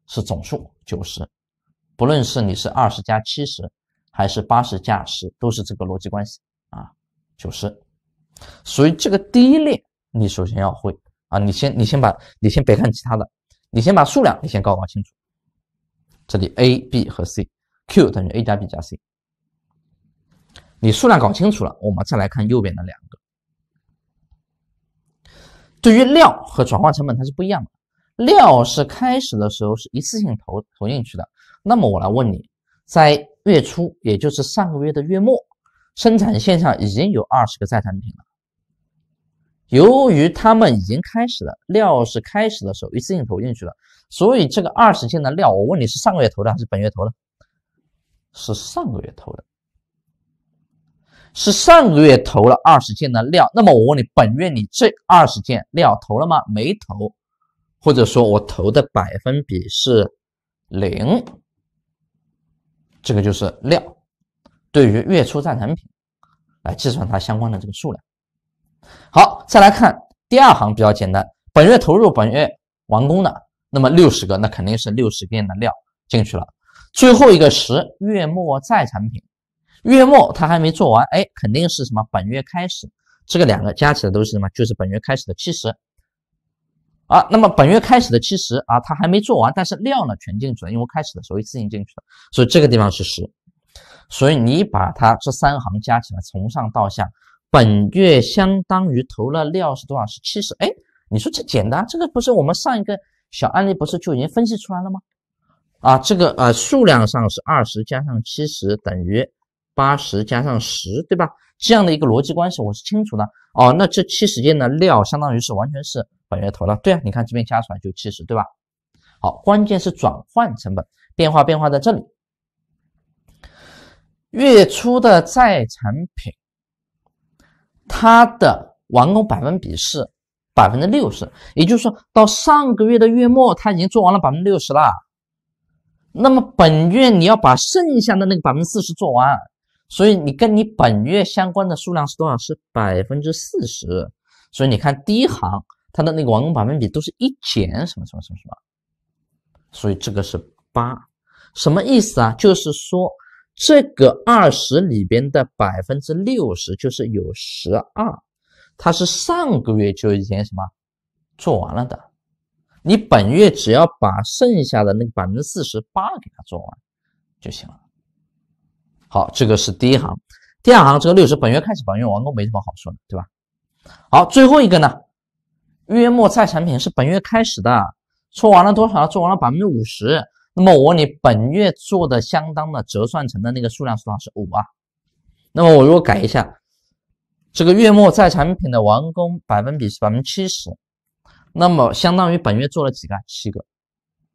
是总数九十，不论是你是二十加七十，还是八十加十，都是这个逻辑关系啊，九十。所以这个第一列你首先要会啊，你先你先把你先别看其他的，你先把数量你先搞搞清楚，这里 A、B 和 C。Q 等于 a 加 b 加 c，你数量搞清楚了，我们再来看右边的两个。对于料和转化成本，它是不一样的。料是开始的时候是一次性投投进去的。那么我来问你，在月初，也就是上个月的月末，生产线上已经有二十个在产品了。由于他们已经开始了，料是开始的时候一次性投进去了，所以这个二十件的料，我问你是上个月投的还是本月投的？是上个月投的，是上个月投了二十件的料。那么我问你，本月你这二十件料投了吗？没投，或者说，我投的百分比是零，这个就是料。对于月初在产品，来计算它相关的这个数量。好，再来看第二行比较简单，本月投入，本月完工的，那么六十个，那肯定是六十件的料进去了。最后一个十月末再产品，月末他还没做完，哎，肯定是什么本月开始，这个两个加起来都是什么？就是本月开始的七十，啊，那么本月开始的七十啊，他还没做完，但是料呢全进去了，因为开始的时候一次性进去了，所以这个地方是十，所以你把它这三行加起来，从上到下，本月相当于投了料是多少？是七十，哎，你说这简单，这个不是我们上一个小案例不是就已经分析出来了吗？啊，这个呃，数量上是二十加上七十等于八十加上十，对吧？这样的一个逻辑关系我是清楚的。哦，那这七十件的料相当于是完全是本月投了，对啊，你看这边加出来就七十，对吧？好，关键是转换成本变化变化在这里，月初的在产品它的完工百分比是百分之六十，也就是说到上个月的月末，他已经做完了百分之六十了。那么本月你要把剩下的那个百分之四十做完，所以你跟你本月相关的数量是多少？是百分之四十。所以你看第一行它的那个完工百分比都是一减什么什么什么什么，所以这个是八，什么意思啊？就是说这个二十里边的百分之六十就是有十二，它是上个月就已经什么做完了的。你本月只要把剩下的那个百分之四十八给它做完就行了。好，这个是第一行，第二行这个六十本月开始，本月完工没什么好说的，对吧？好，最后一个呢，月末在产品是本月开始的，做完了多少？做完了百分之五十。那么我问你，本月做的相当的折算成的那个数量是多少？是五啊。那么我如果改一下，这个月末在产品的完工百分比是百分之七十。那么相当于本月做了几个？七个，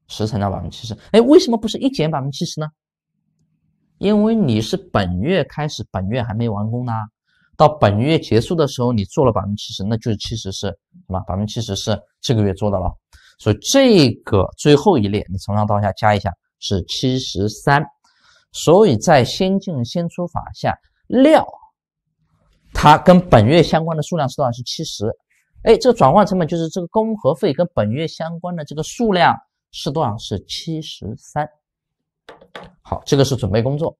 十乘到百分之七十。哎，为什么不是一减百分之七十呢？因为你是本月开始，本月还没完工呢，到本月结束的时候你做了百分之七十，那就是七十是，是吧？百分之七十是这个月做的了。所以这个最后一列，你从上到下加一下是七十三。所以在先进先出法下，料它跟本月相关的数量是多少？是七十。哎，这个转换成本就是这个工和费跟本月相关的这个数量是多少？是七十三。好，这个是准备工作。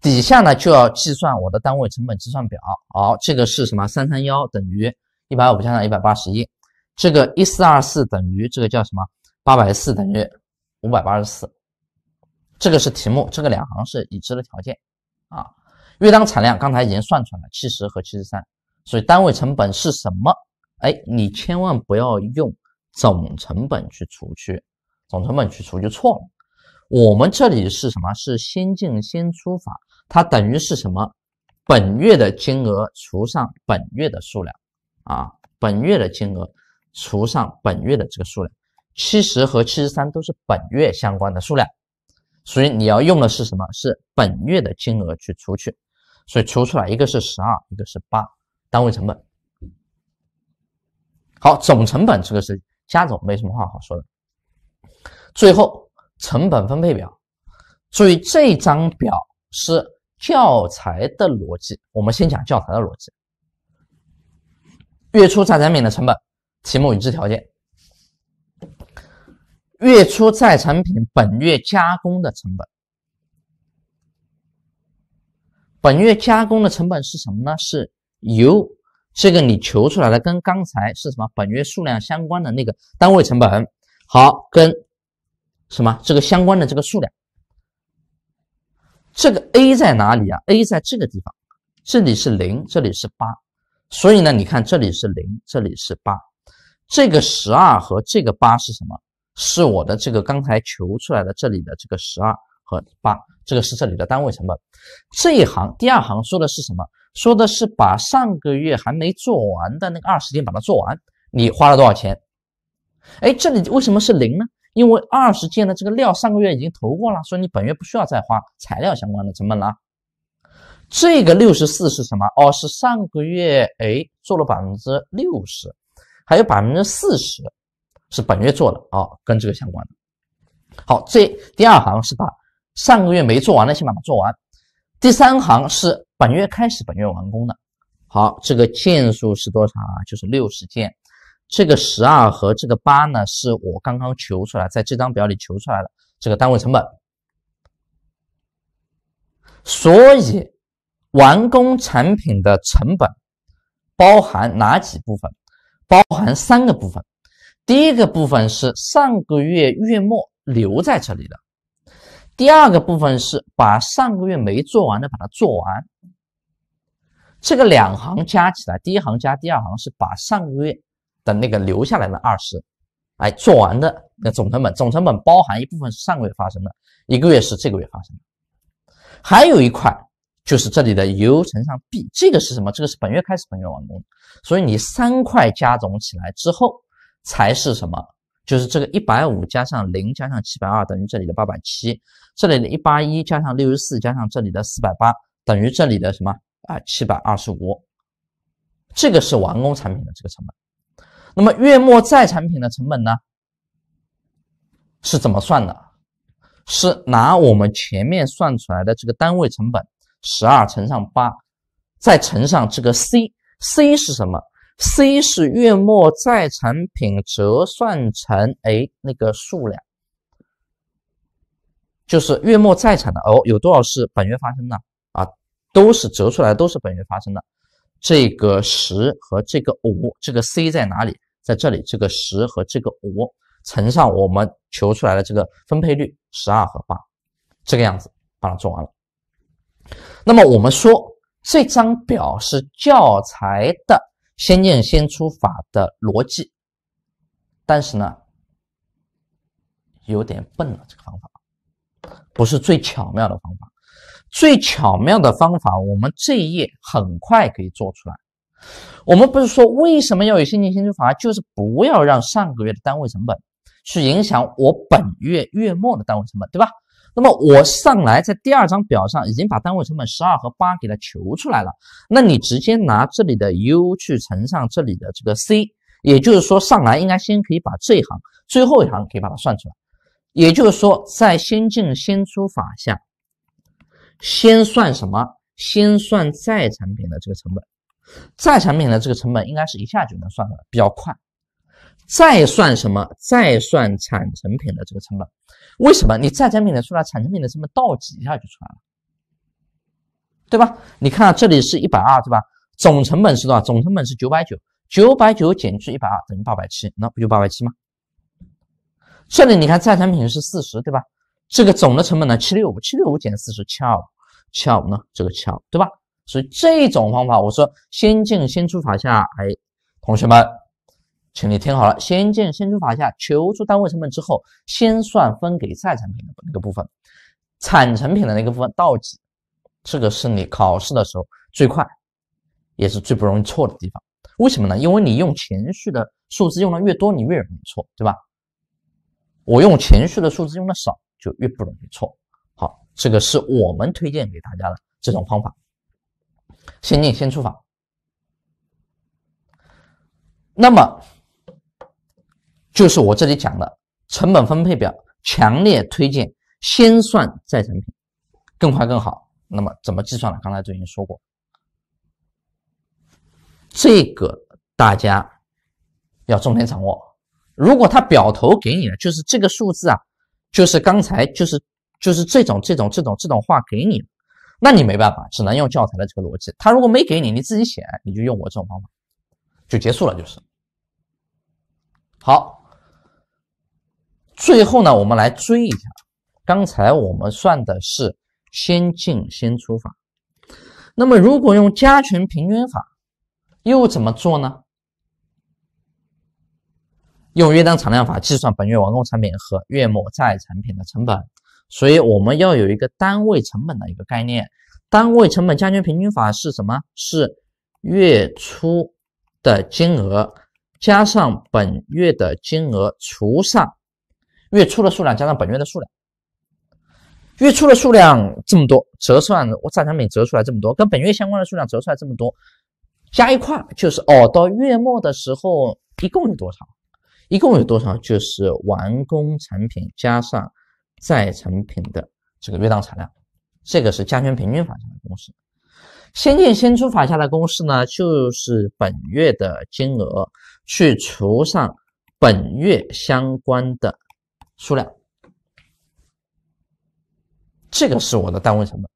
底下呢就要计算我的单位成本计算表。好，这个是什么？三三幺等于一百五加上一百八十一。这个一四二四等于这个叫什么？八百四等于五百八十四。这个是题目，这个两行是已知的条件啊。月当产量刚才已经算出来了，七十和七十三。所以单位成本是什么？哎，你千万不要用总成本去除去，总成本去除就错了。我们这里是什么？是先进先出法，它等于是什么？本月的金额除上本月的数量啊，本月的金额除上本月的这个数量，七十和七十三都是本月相关的数量，所以你要用的是什么？是本月的金额去除去，所以除出来一个是十二，一个是八。单位成本，好，总成本这个是加总没什么话好说的。最后，成本分配表，注意这张表是教材的逻辑。我们先讲教材的逻辑。月初在产品的成本，题目已知条件，月初在产品本月加工的成本，本月加工的成本是什么呢？是。由这个你求出来的跟刚才是什么本月数量相关的那个单位成本，好，跟什么这个相关的这个数量，这个 A 在哪里啊？A 在这个地方，这里是零，这里是八，所以呢，你看这里是零，这里是八，这个十二和这个八是什么？是我的这个刚才求出来的这里的这个十二和八，这个是这里的单位成本。这一行第二行说的是什么？说的是把上个月还没做完的那个二十件把它做完，你花了多少钱？哎，这里为什么是零呢？因为二十件的这个料上个月已经投过了，所以你本月不需要再花材料相关的成本了。这个六十四是什么？哦，是上个月哎做了百分之六十，还有百分之四十是本月做的啊，跟这个相关的。好，这第二行是把上个月没做完的先把它做完。第三行是。本月开始，本月完工的好，这个件数是多少啊？就是六十件。这个十二和这个八呢，是我刚刚求出来，在这张表里求出来的这个单位成本。所以，完工产品的成本包含哪几部分？包含三个部分。第一个部分是上个月月末留在这里的。第二个部分是把上个月没做完的把它做完，这个两行加起来，第一行加第二行是把上个月的那个留下来的二十，哎，做完的那总成本，总成本包含一部分是上个月发生的一个月是这个月发生的，还有一块就是这里的 U 乘上 B，这个是什么？这个是本月开始本月完工，所以你三块加总起来之后才是什么？就是这个一百五加上零加上七百二等于这里的八百七，这里的一八一加上六十四加上这里的四百八等于这里的什么啊？七百二十五，这个是完工产品的这个成本。那么月末在产品的成本呢？是怎么算的？是拿我们前面算出来的这个单位成本十二乘上八，再乘上这个 C，C 是什么？C 是月末在产品折算成哎那个数量，就是月末在产的哦，有多少是本月发生的啊？都是折出来都是本月发生的。这个十和这个五，这个 C 在哪里？在这里，这个十和这个五乘上我们求出来的这个分配率十二和八，这个样子把它做完了。那么我们说这张表是教材的。先进先出法的逻辑，但是呢，有点笨了。这个方法不是最巧妙的方法，最巧妙的方法我们这一页很快可以做出来。我们不是说为什么要有先进先出法，就是不要让上个月的单位成本去影响我本月月末的单位成本，对吧？那么我上来在第二张表上已经把单位成本十二和八给它求出来了，那你直接拿这里的 U 去乘上这里的这个 C，也就是说上来应该先可以把这一行最后一行可以把它算出来，也就是说在先进先出法下，先算什么？先算再产品的这个成本，再产品的这个成本应该是一下就能算出来，比较快。再算什么？再算产成品的这个成本？为什么？你再产品的出来，产成品的成本倒几下就出来了，对吧？你看这里是一百二，对吧？总成本是多少？总成本是九百九，九百九减去一百二等于八百七，那不就八百七吗？这里你看再产品是四十，对吧？这个总的成本呢，七六五，七六五减四十，七二五，七二五呢？这个七二五，对吧？所以这种方法，我说先进先出法下，哎，同学们。请你听好了，先进先出法下求出单位成本之后，先算分给再产品的那个部分，产成品的那个部分到底，这个是你考试的时候最快，也是最不容易错的地方。为什么呢？因为你用前序的数字用的越多，你越容易错，对吧？我用前序的数字用的少，就越不容易错。好，这个是我们推荐给大家的这种方法，先进先出法。那么。就是我这里讲的成本分配表，强烈推荐先算再成品，更快更好。那么怎么计算呢？刚才都已经说过，这个大家要重点掌握。如果他表头给你的就是这个数字啊，就是刚才就是就是这种这种这种这种话给你，那你没办法，只能用教材的这个逻辑。他如果没给你，你自己写，你就用我这种方法，就结束了，就是好。最后呢，我们来追一下，刚才我们算的是先进先出法，那么如果用加权平均法，又怎么做呢？用约当产量法计算本月完工产品和月末在产品的成本，所以我们要有一个单位成本的一个概念。单位成本加权平均法是什么？是月初的金额加上本月的金额除上。月初的数量加上本月的数量，月初的数量这么多，折算我在产品折出来这么多，跟本月相关的数量折出来这么多，加一块就是哦，到月末的时候一共有多少？一共有多少？就是完工产品加上在产品的这个月当产量，这个是加权平均法下的公式。先进先出法下的公式呢，就是本月的金额去除上本月相关的。数量，这个是我的单位成本。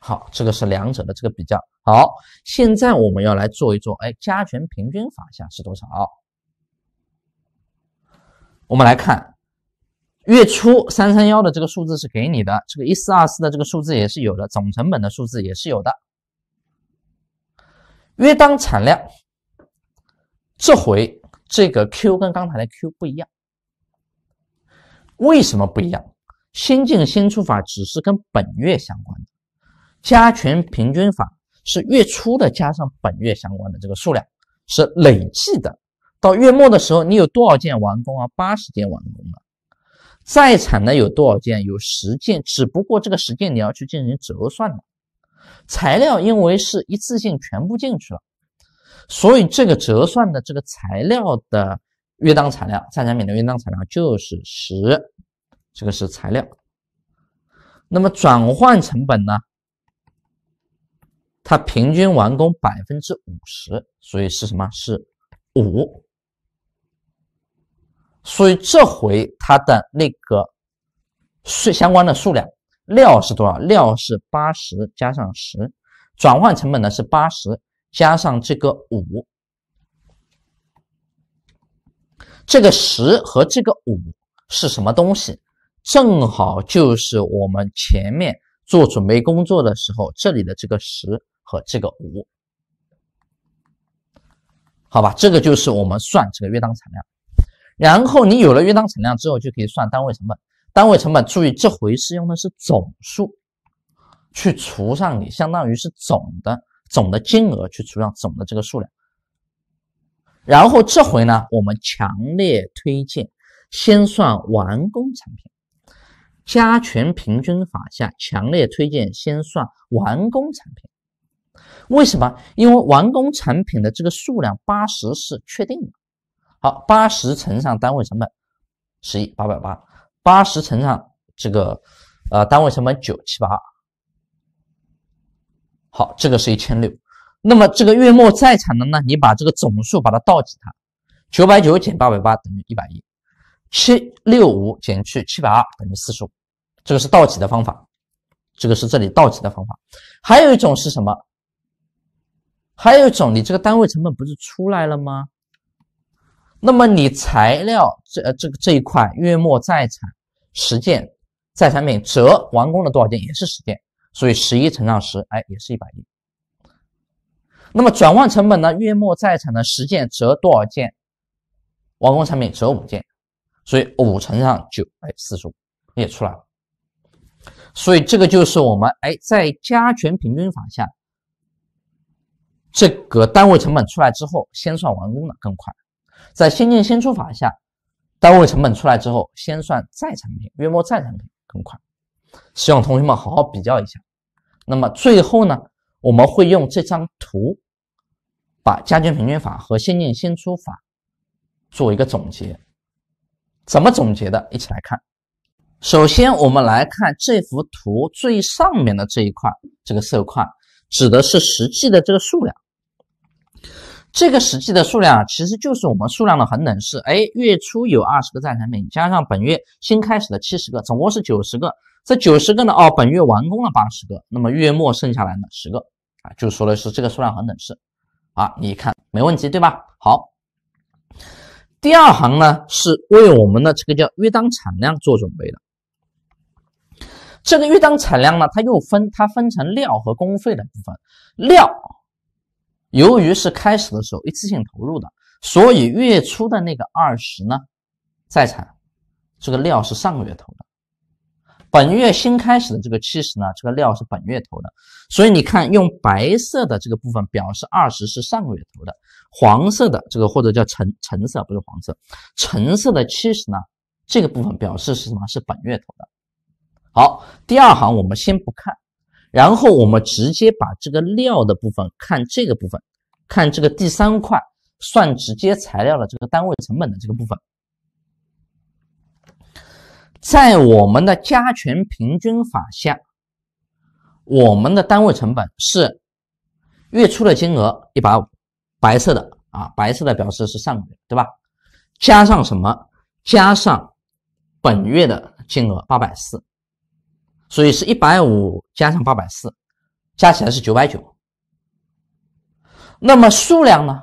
好，这个是两者的这个比较。好，现在我们要来做一做，哎，加权平均法下是多少？我们来看，月初三三幺的这个数字是给你的，这个一四二四的这个数字也是有的，总成本的数字也是有的。约当产量，这回这个 Q 跟刚才的 Q 不一样。为什么不一样？新进新出法只是跟本月相关的，加权平均法是月初的加上本月相关的这个数量是累计的。到月末的时候，你有多少件完工啊？八十件完工了，在产的有多少件？有十件，只不过这个十件你要去进行折算的材料，因为是一次性全部进去了，所以这个折算的这个材料的。约当材料，在产品的约当材料就是十，这个是材料。那么转换成本呢？它平均完工百分之五十，所以是什么？是五。所以这回它的那个是相关的数量料是多少？料是八十加上十，转换成本呢是八十加上这个五。这个十和这个五是什么东西？正好就是我们前面做准备工作的时候，这里的这个十和这个五，好吧，这个就是我们算这个月当产量。然后你有了月当产量之后，就可以算单位成本。单位成本，注意这回是用的是总数去除上，你相当于是总的总的金额去除上总的这个数量。然后这回呢，我们强烈推荐先算完工产品，加权平均法下强烈推荐先算完工产品。为什么？因为完工产品的这个数量八十是确定的。好，八十乘上单位成本十一八百八，八十乘上这个呃单位成本九七八二，好，这个是一千六。那么这个月末在产的呢？你把这个总数把它倒挤它，九百九减八百八等于一百一，七六五减去七百二等于四十五，这个是倒挤的方法，这个是这里倒挤的方法。还有一种是什么？还有一种，你这个单位成本不是出来了吗？那么你材料这呃这个这一块月末在产十件，在产品折完工了多少件也是十件，所以十一乘上十，哎，也是一百一。那么转换成本呢？月末在产的十件折多少件？完工产品折五件，所以五乘上九，哎，四十五也出来了。所以这个就是我们哎，在加权平均法下，这个单位成本出来之后，先算完工的更快；在先进先出法下，单位成本出来之后，先算在产品，月末在产品更快。希望同学们好好比较一下。那么最后呢，我们会用这张图。把加权平均法和先进先出法做一个总结，怎么总结的？一起来看。首先，我们来看这幅图最上面的这一块，这个色块指的是实际的这个数量。这个实际的数量啊，其实就是我们数量的恒等式。哎，月初有二十个在产品，加上本月新开始的七十个，总共是九十个。这九十个呢，哦，本月完工了八十个，那么月末剩下来呢十个啊，就说的是这个数量恒等式。啊，你看没问题对吧？好，第二行呢是为我们的这个叫月当产量做准备的。这个月当产量呢，它又分，它分成料和工费的部分。料由于是开始的时候一次性投入的，所以月初的那个二十呢，在产这个料是上个月投的。本月新开始的这个七十呢，这个料是本月投的，所以你看用白色的这个部分表示二十是上个月投的，黄色的这个或者叫橙橙色不是黄色，橙色的七十呢，这个部分表示是什么？是本月投的。好，第二行我们先不看，然后我们直接把这个料的部分看这个部分，看这个第三块算直接材料的这个单位成本的这个部分。在我们的加权平均法下，我们的单位成本是月初的金额一百五，白色的啊，白色的表示是上个月对吧？加上什么？加上本月的金额八百四，所以是一百五加上八百四，加起来是九百九。那么数量呢？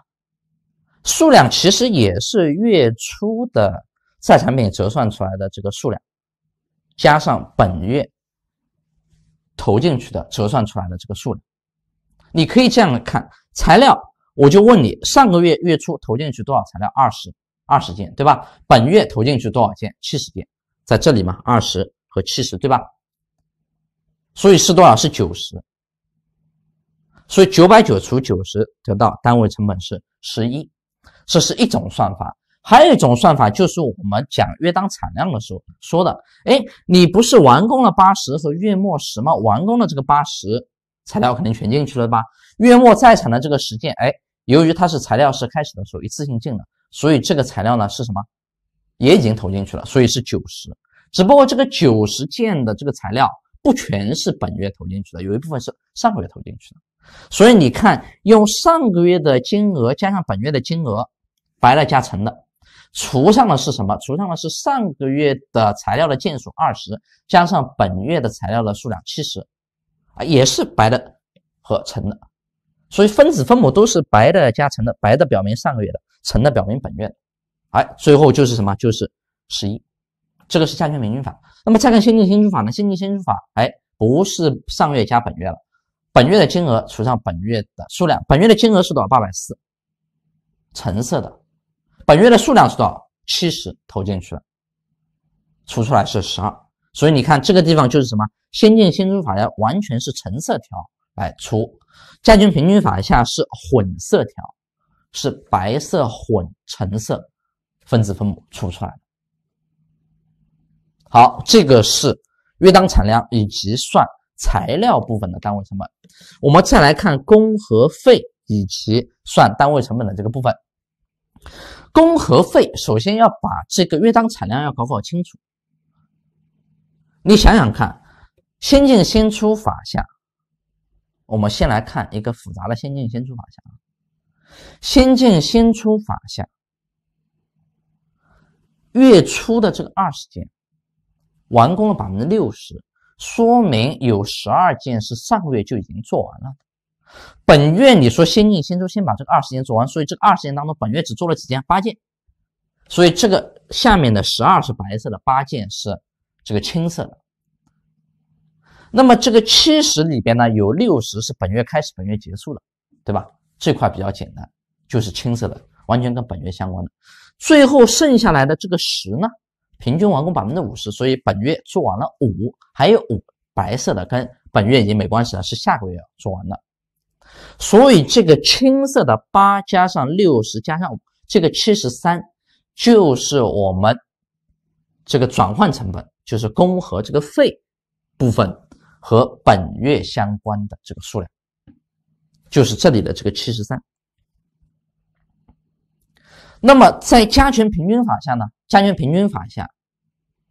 数量其实也是月初的在产品折算出来的这个数量。加上本月投进去的折算出来的这个数量，你可以这样看材料。我就问你，上个月月初投进去多少材料？二十二十件，对吧？本月投进去多少件？七十件，在这里嘛，二十和七十，对吧？所以是多少？是九十。所以九百九除九十得到单位成本是十一，这是一种算法。还有一种算法，就是我们讲约当产量的时候说的。哎，你不是完工了八十和月末十吗？完工了这个八十材料肯定全进去了吧？月末在产的这个时间，哎，由于它是材料是开始的时候一次性进的，所以这个材料呢是什么？也已经投进去了，所以是九十。只不过这个九十件的这个材料不全是本月投进去的，有一部分是上个月投进去的。所以你看，用上个月的金额加上本月的金额，白了加成的。除上的是什么？除上的是上个月的材料的件数二十，加上本月的材料的数量七十，啊，也是白的和橙的，所以分子分母都是白的加橙的，白的表明上个月的，橙的表明本月，的，哎，最后就是什么？就是十一，这个是加权平均法。那么再看先进先出法呢？先进先出法，哎，不是上月加本月了，本月的金额除上本月的数量，本月的金额是多少？八百四，橙色的。本月的数量是多少？七十投进去了，除出来是十二，所以你看这个地方就是什么？先进先出法的完全是橙色条来除，加权平均法下是混色条，是白色混橙色，分子分母除出来。好，这个是约当产量以及算材料部分的单位成本。我们再来看工和费以及算单位成本的这个部分。工和费首先要把这个约当产量要搞搞清楚。你想想看，先进先出法下，我们先来看一个复杂的先进先出法下。先进先出法下，月初的这个二十件，完工了百分之六十，说明有十二件是上个月就已经做完了。本月你说先进先出，先把这个二十年做完，所以这个二十年当中，本月只做了几件，八件，所以这个下面的十二是白色的，八件是这个青色的。那么这个七十里边呢，有六十是本月开始，本月结束的，对吧？这块比较简单，就是青色的，完全跟本月相关的。最后剩下来的这个十呢，平均完工百分之五十，所以本月做完了五，还有五白色的，跟本月已经没关系了，是下个月做完了。所以这个青色的八加上六十加上五，这个七十三就是我们这个转换成本，就是工和这个费部分和本月相关的这个数量，就是这里的这个七十三。那么在加权平均法下呢？加权平均法下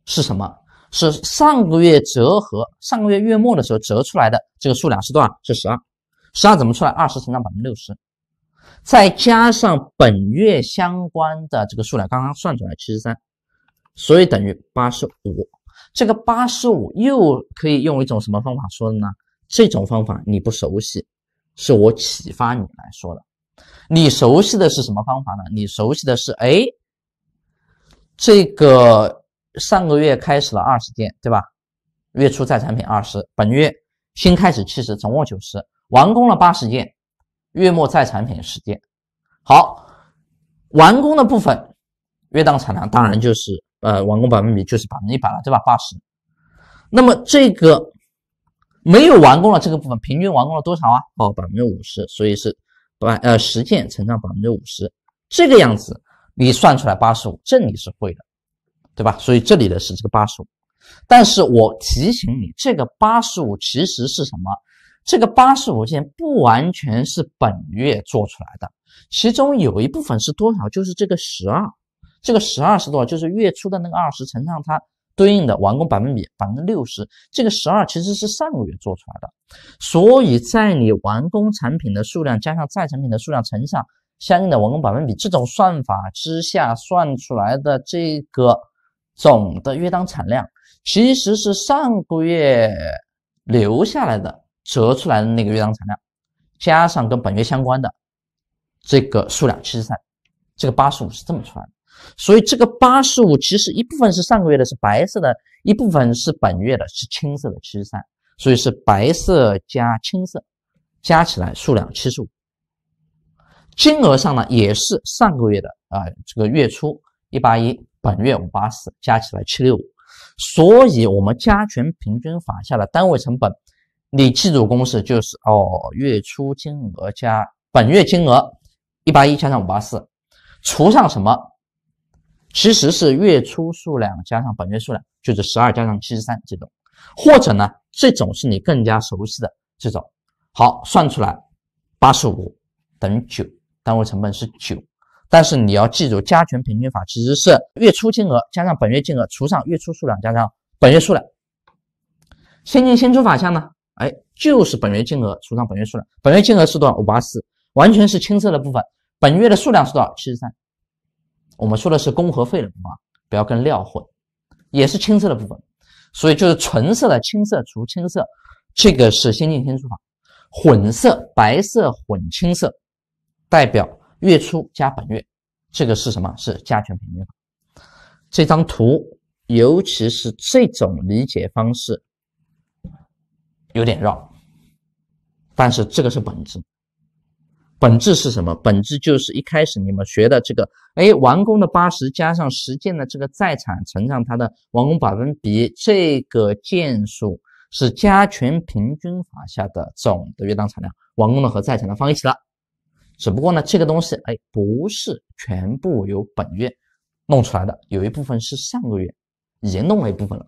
是什么？是上个月折合，上个月月末的时候折出来的这个数量是多少？是十二。十二怎么出来？二十成长百分之六十，再加上本月相关的这个数量，刚刚算出来七十三，所以等于八十五。这个八十五又可以用一种什么方法说的呢？这种方法你不熟悉，是我启发你来说的。你熟悉的是什么方法呢？你熟悉的是，哎，这个上个月开始了二十件，对吧？月初在产品二十，本月新开始七十，总共九十。完工了八十件，月末在产品十件，好，完工的部分月当产量当然就是呃完工百分比就是百分之一百了，对吧？八十，那么这个没有完工了这个部分，平均完工了多少啊？哦，百分之五十，所以是百呃十件成长百分之五十，这个样子你算出来八十五，这你是会的，对吧？所以这里的是这个八十五，但是我提醒你，这个八十五其实是什么？这个八十五件不完全是本月做出来的，其中有一部分是多少？就是这个十二，这个十二是多少？就是月初的那个二十乘上它对应的完工百分比，百分之六十。这个十二其实是上个月做出来的，所以在你完工产品的数量加上再产品的数量乘上相应的完工百分比这种算法之下算出来的这个总的月当产量，其实是上个月留下来的。折出来的那个月当产量，加上跟本月相关的这个数量七十三，这个八十五是这么出来的。所以这个八十五其实一部分是上个月的是白色的，一部分是本月的是青色的七十三，所以是白色加青色加起来数量七十五。金额上呢也是上个月的啊，这个月初一八一，本月五八四，加起来七六五。所以我们加权平均法下的单位成本。你记住公式就是哦，月初金额加本月金额，一八一加上五八四，除上什么？其实是月初数量加上本月数量，就是十二加上七十三这种，或者呢，这种是你更加熟悉的这种。好，算出来八十五等于九，单位成本是九。但是你要记住，加权平均法其实是月初金额加上本月金额除上月初数量加上本月数量。先进先出法下呢？哎，就是本月金额除上本月数量，本月金额是多少五八四，完全是青色的部分。本月的数量是多少七十三，我们说的是工和费的部分，不要跟料混，也是青色的部分。所以就是纯色的青色除青色，这个是先进先出法。混色白色混青色，代表月初加本月，这个是什么？是加权平均法。这张图，尤其是这种理解方式。有点绕，但是这个是本质。本质是什么？本质就是一开始你们学的这个，哎，完工的八十加上实践的这个在产乘上它的完工百分比，这个件数是加权平均法下的总的约当产量，完工的和在产的放一起了。只不过呢，这个东西哎，不是全部由本月弄出来的，有一部分是上个月已经弄了一部分了，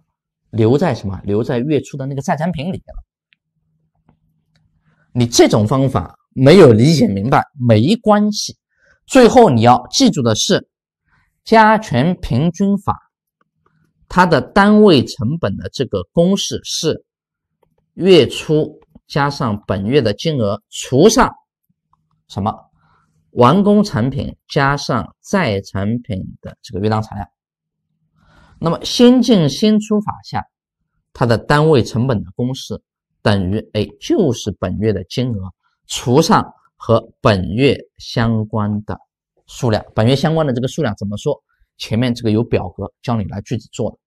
留在什么？留在月初的那个在产品里面了。你这种方法没有理解明白没关系，最后你要记住的是加权平均法，它的单位成本的这个公式是月初加上本月的金额除上什么完工产品加上在产品的这个月当产量。那么先进先出法下，它的单位成本的公式。等于 A 就是本月的金额除上和本月相关的数量，本月相关的这个数量怎么说？前面这个有表格教你来具体做，的，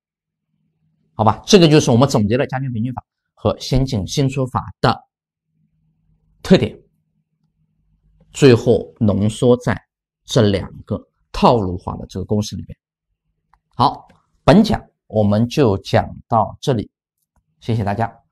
好吧？这个就是我们总结了加权平均法和先进先出法的特点，最后浓缩在这两个套路化的这个公式里面。好，本讲我们就讲到这里，谢谢大家。